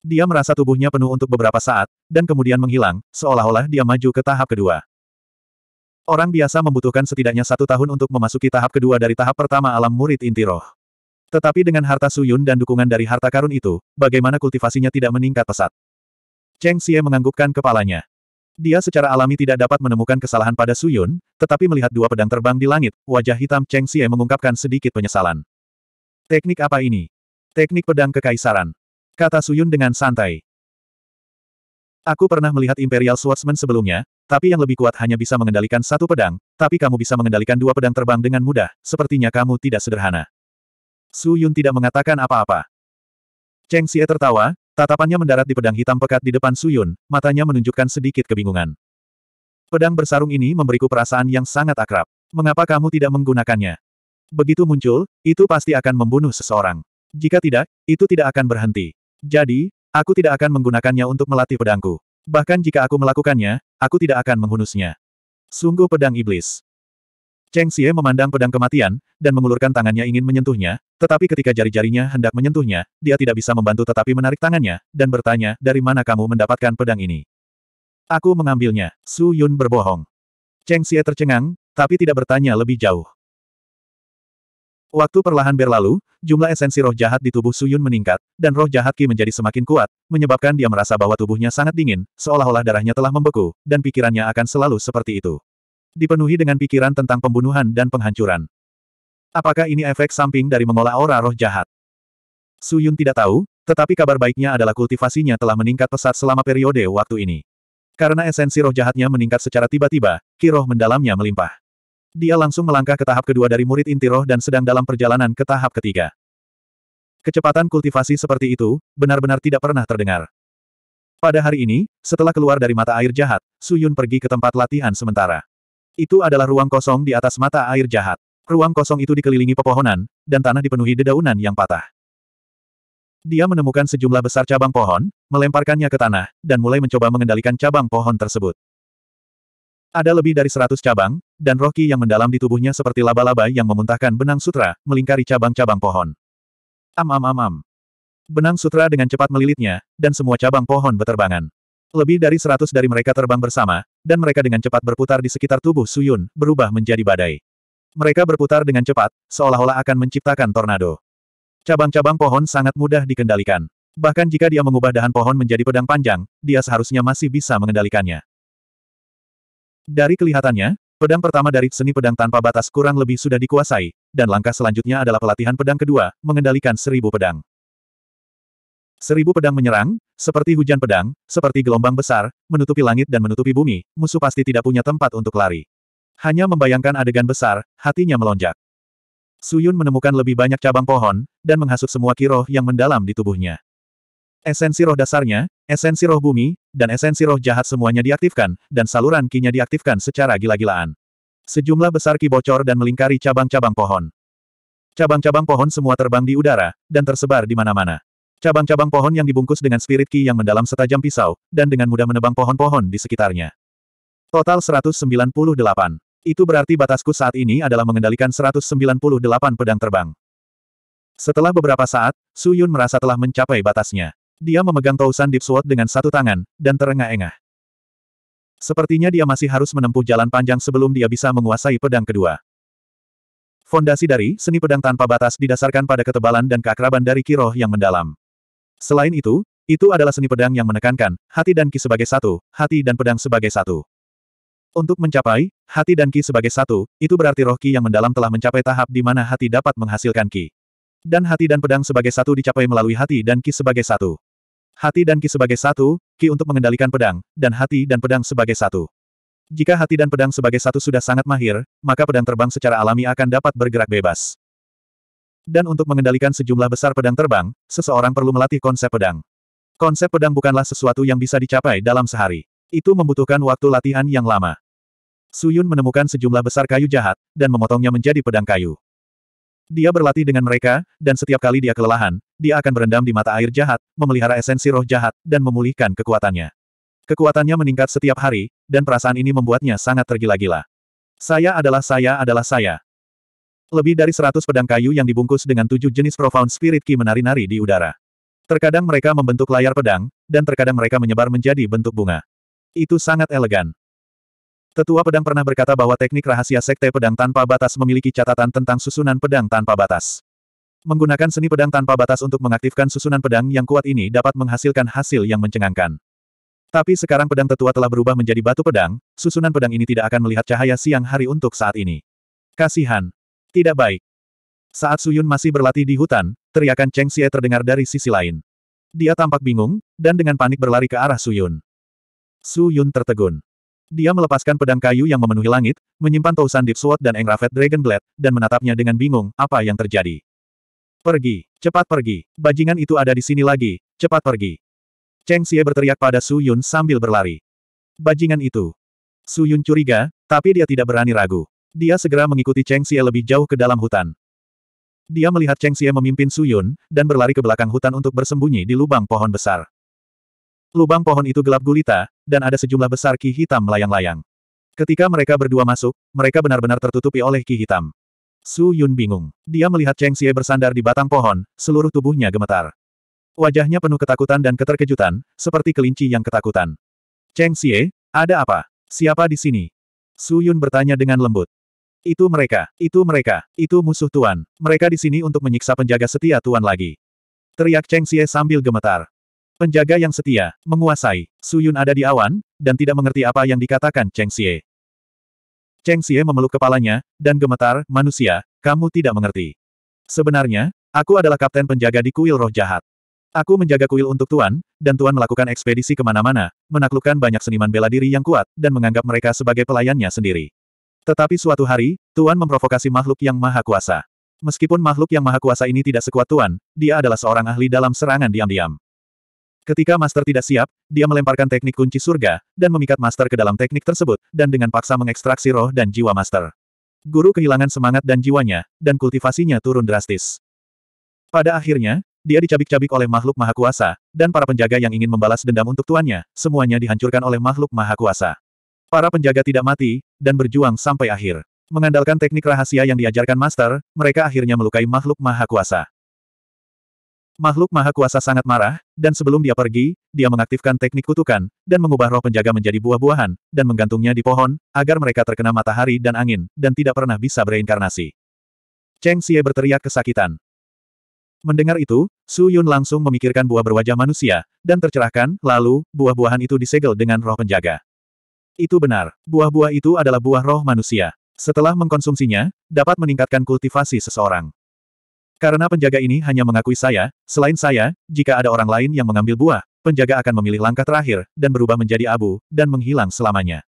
Dia merasa tubuhnya penuh untuk beberapa saat, dan kemudian menghilang, seolah-olah dia maju ke tahap kedua. Orang biasa membutuhkan setidaknya satu tahun untuk memasuki tahap kedua dari tahap pertama alam murid inti roh. Tetapi dengan harta Suyun dan dukungan dari harta karun itu, bagaimana kultivasinya tidak meningkat pesat? Cheng Xie menganggukkan kepalanya. Dia secara alami tidak dapat menemukan kesalahan pada Suyun, tetapi melihat dua pedang terbang di langit, wajah hitam Cheng Xie mengungkapkan sedikit penyesalan. Teknik apa ini? Teknik pedang kekaisaran. Kata Suyun dengan santai. Aku pernah melihat Imperial Swordsman sebelumnya, tapi yang lebih kuat hanya bisa mengendalikan satu pedang, tapi kamu bisa mengendalikan dua pedang terbang dengan mudah, sepertinya kamu tidak sederhana. Su Yun tidak mengatakan apa-apa. Cheng Xie tertawa, tatapannya mendarat di pedang hitam pekat di depan Su Yun, matanya menunjukkan sedikit kebingungan. Pedang bersarung ini memberiku perasaan yang sangat akrab. Mengapa kamu tidak menggunakannya? Begitu muncul, itu pasti akan membunuh seseorang. Jika tidak, itu tidak akan berhenti. Jadi, aku tidak akan menggunakannya untuk melatih pedangku. Bahkan jika aku melakukannya, aku tidak akan menghunusnya. Sungguh pedang iblis. Cheng Xie memandang pedang kematian, dan mengulurkan tangannya ingin menyentuhnya, tetapi ketika jari-jarinya hendak menyentuhnya, dia tidak bisa membantu tetapi menarik tangannya, dan bertanya, dari mana kamu mendapatkan pedang ini? Aku mengambilnya, Su Yun berbohong. Cheng Xie tercengang, tapi tidak bertanya lebih jauh. Waktu perlahan berlalu, jumlah esensi roh jahat di tubuh Su Yun meningkat, dan roh jahat Ki menjadi semakin kuat, menyebabkan dia merasa bahwa tubuhnya sangat dingin, seolah-olah darahnya telah membeku, dan pikirannya akan selalu seperti itu. Dipenuhi dengan pikiran tentang pembunuhan dan penghancuran. Apakah ini efek samping dari mengolah aura roh jahat? Su Yun tidak tahu, tetapi kabar baiknya adalah kultivasinya telah meningkat pesat selama periode waktu ini. Karena esensi roh jahatnya meningkat secara tiba-tiba, ki roh mendalamnya melimpah. Dia langsung melangkah ke tahap kedua dari murid inti roh dan sedang dalam perjalanan ke tahap ketiga. Kecepatan kultivasi seperti itu, benar-benar tidak pernah terdengar. Pada hari ini, setelah keluar dari mata air jahat, Suyun pergi ke tempat latihan sementara. Itu adalah ruang kosong di atas mata air jahat. Ruang kosong itu dikelilingi pepohonan, dan tanah dipenuhi dedaunan yang patah. Dia menemukan sejumlah besar cabang pohon, melemparkannya ke tanah, dan mulai mencoba mengendalikan cabang pohon tersebut. Ada lebih dari seratus cabang, dan Rocky yang mendalam di tubuhnya seperti laba-laba yang memuntahkan benang sutra, melingkari cabang-cabang pohon. Am am am am. Benang sutra dengan cepat melilitnya, dan semua cabang pohon beterbangan. Lebih dari seratus dari mereka terbang bersama, dan mereka dengan cepat berputar di sekitar tubuh Suyun, berubah menjadi badai. Mereka berputar dengan cepat, seolah-olah akan menciptakan tornado. Cabang-cabang pohon sangat mudah dikendalikan. Bahkan jika dia mengubah dahan pohon menjadi pedang panjang, dia seharusnya masih bisa mengendalikannya. Dari kelihatannya, pedang pertama dari seni pedang tanpa batas kurang lebih sudah dikuasai, dan langkah selanjutnya adalah pelatihan pedang kedua, mengendalikan seribu pedang. Seribu pedang menyerang, seperti hujan pedang, seperti gelombang besar, menutupi langit dan menutupi bumi, musuh pasti tidak punya tempat untuk lari. Hanya membayangkan adegan besar, hatinya melonjak. Suyun menemukan lebih banyak cabang pohon, dan menghasut semua kiroh yang mendalam di tubuhnya. Esensi roh dasarnya, esensi roh bumi, dan esensi roh jahat semuanya diaktifkan, dan saluran kinya diaktifkan secara gila-gilaan. Sejumlah besar ki bocor dan melingkari cabang-cabang pohon. Cabang-cabang pohon semua terbang di udara, dan tersebar di mana-mana. Cabang-cabang pohon yang dibungkus dengan spirit ki yang mendalam setajam pisau, dan dengan mudah menebang pohon-pohon di sekitarnya. Total 198. Itu berarti batasku saat ini adalah mengendalikan 198 pedang terbang. Setelah beberapa saat, Su Yun merasa telah mencapai batasnya. Dia memegang Tousan Deep Sword dengan satu tangan, dan terengah-engah. Sepertinya dia masih harus menempuh jalan panjang sebelum dia bisa menguasai pedang kedua. Fondasi dari seni pedang tanpa batas didasarkan pada ketebalan dan keakraban dari kiroh yang mendalam. Selain itu, itu adalah seni pedang yang menekankan, hati dan ki sebagai satu, hati dan pedang sebagai satu. Untuk mencapai, hati dan ki sebagai satu, itu berarti roh ki yang mendalam telah mencapai tahap di mana hati dapat menghasilkan ki. Dan hati dan pedang sebagai satu dicapai melalui hati dan ki sebagai satu. Hati dan ki sebagai satu, ki untuk mengendalikan pedang, dan hati dan pedang sebagai satu. Jika hati dan pedang sebagai satu sudah sangat mahir, maka pedang terbang secara alami akan dapat bergerak bebas. Dan untuk mengendalikan sejumlah besar pedang terbang, seseorang perlu melatih konsep pedang. Konsep pedang bukanlah sesuatu yang bisa dicapai dalam sehari. Itu membutuhkan waktu latihan yang lama. Suyun menemukan sejumlah besar kayu jahat, dan memotongnya menjadi pedang kayu. Dia berlatih dengan mereka, dan setiap kali dia kelelahan, dia akan berendam di mata air jahat, memelihara esensi roh jahat, dan memulihkan kekuatannya. Kekuatannya meningkat setiap hari, dan perasaan ini membuatnya sangat tergila-gila. Saya adalah saya adalah saya. Lebih dari seratus pedang kayu yang dibungkus dengan tujuh jenis profound spirit ki menari-nari di udara. Terkadang mereka membentuk layar pedang, dan terkadang mereka menyebar menjadi bentuk bunga. Itu sangat elegan. Tetua pedang pernah berkata bahwa teknik rahasia sekte pedang tanpa batas memiliki catatan tentang susunan pedang tanpa batas. Menggunakan seni pedang tanpa batas untuk mengaktifkan susunan pedang yang kuat ini dapat menghasilkan hasil yang mencengangkan. Tapi sekarang pedang tetua telah berubah menjadi batu pedang, susunan pedang ini tidak akan melihat cahaya siang hari untuk saat ini. Kasihan. Tidak baik. Saat Suyun masih berlatih di hutan, teriakan Cheng Xie terdengar dari sisi lain. Dia tampak bingung, dan dengan panik berlari ke arah Suyun. Suyun tertegun. Dia melepaskan pedang kayu yang memenuhi langit, menyimpan Tousan Deep Sword dan Engravet Dragon Blade, dan menatapnya dengan bingung, apa yang terjadi. Pergi, cepat pergi, bajingan itu ada di sini lagi, cepat pergi. Cheng Xie berteriak pada Su Yun sambil berlari. Bajingan itu. Su Yun curiga, tapi dia tidak berani ragu. Dia segera mengikuti Cheng Xie lebih jauh ke dalam hutan. Dia melihat Cheng Xie memimpin Su Yun dan berlari ke belakang hutan untuk bersembunyi di lubang pohon besar. Lubang pohon itu gelap gulita, dan ada sejumlah besar ki hitam melayang-layang. Ketika mereka berdua masuk, mereka benar-benar tertutupi oleh ki hitam. Su Yun bingung. Dia melihat Cheng Xie bersandar di batang pohon, seluruh tubuhnya gemetar. Wajahnya penuh ketakutan dan keterkejutan, seperti kelinci yang ketakutan. Cheng Xie, ada apa? Siapa di sini? Su Yun bertanya dengan lembut. Itu mereka, itu mereka, itu musuh Tuan. Mereka di sini untuk menyiksa penjaga setia Tuan lagi. Teriak Cheng Xie sambil gemetar. Penjaga yang setia, menguasai. Suyun ada di awan, dan tidak mengerti apa yang dikatakan Cheng Xie. Cheng Xie memeluk kepalanya, dan gemetar, manusia, kamu tidak mengerti. Sebenarnya, aku adalah kapten penjaga di kuil roh jahat. Aku menjaga kuil untuk Tuan, dan Tuan melakukan ekspedisi kemana-mana, menaklukkan banyak seniman bela diri yang kuat, dan menganggap mereka sebagai pelayannya sendiri. Tetapi suatu hari, Tuan memprovokasi makhluk yang maha kuasa. Meskipun makhluk yang maha kuasa ini tidak sekuat Tuan, dia adalah seorang ahli dalam serangan diam-diam. Ketika Master tidak siap, dia melemparkan teknik kunci surga, dan memikat Master ke dalam teknik tersebut, dan dengan paksa mengekstraksi roh dan jiwa Master. Guru kehilangan semangat dan jiwanya, dan kultivasinya turun drastis. Pada akhirnya, dia dicabik-cabik oleh makhluk maha kuasa, dan para penjaga yang ingin membalas dendam untuk tuannya, semuanya dihancurkan oleh makhluk maha kuasa. Para penjaga tidak mati, dan berjuang sampai akhir. Mengandalkan teknik rahasia yang diajarkan Master, mereka akhirnya melukai makhluk maha kuasa. Makhluk maha kuasa sangat marah, dan sebelum dia pergi, dia mengaktifkan teknik kutukan, dan mengubah roh penjaga menjadi buah-buahan, dan menggantungnya di pohon, agar mereka terkena matahari dan angin, dan tidak pernah bisa bereinkarnasi. Cheng Xie berteriak kesakitan. Mendengar itu, Su Yun langsung memikirkan buah berwajah manusia, dan tercerahkan, lalu, buah-buahan itu disegel dengan roh penjaga. Itu benar, buah-buah itu adalah buah roh manusia. Setelah mengkonsumsinya, dapat meningkatkan kultivasi seseorang. Karena penjaga ini hanya mengakui saya, selain saya, jika ada orang lain yang mengambil buah, penjaga akan memilih langkah terakhir, dan berubah menjadi abu, dan menghilang selamanya.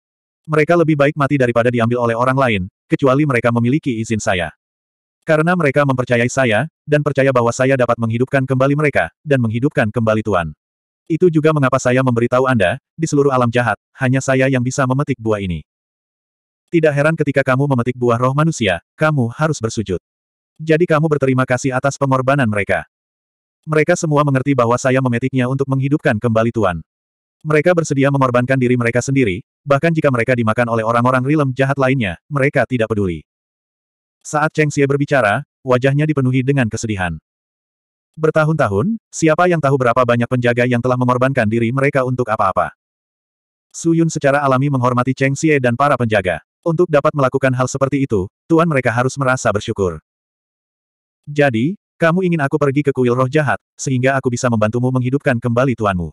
Mereka lebih baik mati daripada diambil oleh orang lain, kecuali mereka memiliki izin saya. Karena mereka mempercayai saya, dan percaya bahwa saya dapat menghidupkan kembali mereka, dan menghidupkan kembali Tuhan. Itu juga mengapa saya memberitahu Anda, di seluruh alam jahat, hanya saya yang bisa memetik buah ini. Tidak heran ketika kamu memetik buah roh manusia, kamu harus bersujud. Jadi kamu berterima kasih atas pengorbanan mereka. Mereka semua mengerti bahwa saya memetiknya untuk menghidupkan kembali Tuan. Mereka bersedia mengorbankan diri mereka sendiri, bahkan jika mereka dimakan oleh orang-orang rilem jahat lainnya, mereka tidak peduli. Saat Cheng Xie berbicara, wajahnya dipenuhi dengan kesedihan. Bertahun-tahun, siapa yang tahu berapa banyak penjaga yang telah mengorbankan diri mereka untuk apa-apa. Suyun secara alami menghormati Cheng Xie dan para penjaga. Untuk dapat melakukan hal seperti itu, tuan mereka harus merasa bersyukur. Jadi, kamu ingin aku pergi ke kuil roh jahat, sehingga aku bisa membantumu menghidupkan kembali tuanmu.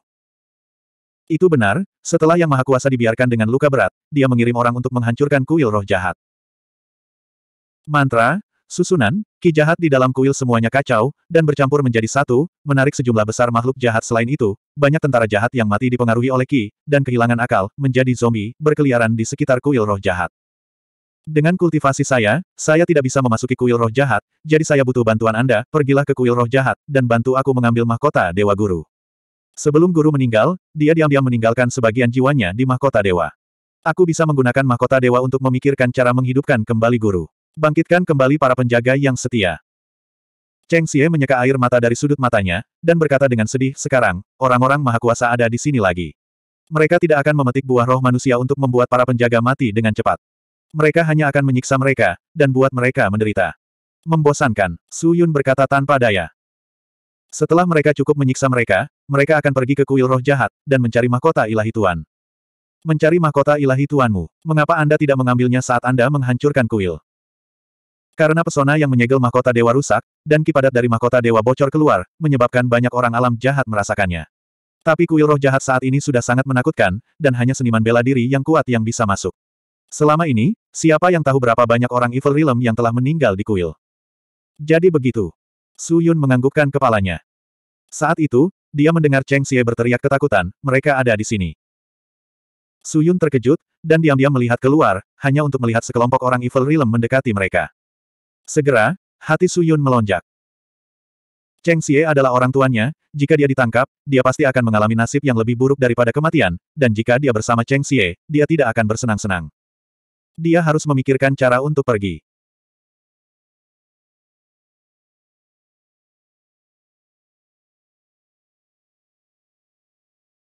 Itu benar, setelah Yang Maha Kuasa dibiarkan dengan luka berat, dia mengirim orang untuk menghancurkan kuil roh jahat. Mantra, Susunan, ki jahat di dalam kuil semuanya kacau, dan bercampur menjadi satu, menarik sejumlah besar makhluk jahat selain itu, banyak tentara jahat yang mati dipengaruhi oleh ki, dan kehilangan akal, menjadi zombie, berkeliaran di sekitar kuil roh jahat. Dengan kultivasi saya, saya tidak bisa memasuki kuil roh jahat, jadi saya butuh bantuan Anda, pergilah ke kuil roh jahat, dan bantu aku mengambil mahkota Dewa Guru. Sebelum guru meninggal, dia diam-diam meninggalkan sebagian jiwanya di mahkota dewa. Aku bisa menggunakan mahkota dewa untuk memikirkan cara menghidupkan kembali guru. Bangkitkan kembali para penjaga yang setia. Cheng Xie menyeka air mata dari sudut matanya, dan berkata dengan sedih, sekarang, orang-orang maha kuasa ada di sini lagi. Mereka tidak akan memetik buah roh manusia untuk membuat para penjaga mati dengan cepat. Mereka hanya akan menyiksa mereka, dan buat mereka menderita. Membosankan, Su Yun berkata tanpa daya. Setelah mereka cukup menyiksa mereka, mereka akan pergi ke kuil roh jahat, dan mencari mahkota ilahi Tuan. Mencari mahkota ilahi Tuanmu, mengapa Anda tidak mengambilnya saat Anda menghancurkan kuil? Karena pesona yang menyegel mahkota dewa rusak, dan kipadat dari mahkota dewa bocor keluar, menyebabkan banyak orang alam jahat merasakannya. Tapi kuil roh jahat saat ini sudah sangat menakutkan, dan hanya seniman bela diri yang kuat yang bisa masuk. Selama ini, siapa yang tahu berapa banyak orang Evil Realm yang telah meninggal di kuil? Jadi begitu. Su Yun menganggukkan kepalanya. Saat itu, dia mendengar Cheng Xie berteriak ketakutan, mereka ada di sini. Su Yun terkejut, dan diam-diam melihat keluar, hanya untuk melihat sekelompok orang Evil Realm mendekati mereka. Segera, hati Suyun melonjak. Cheng Xie adalah orang tuanya. jika dia ditangkap, dia pasti akan mengalami nasib yang lebih buruk daripada kematian, dan jika dia bersama Cheng Xie, dia tidak akan bersenang-senang. Dia harus memikirkan cara untuk pergi.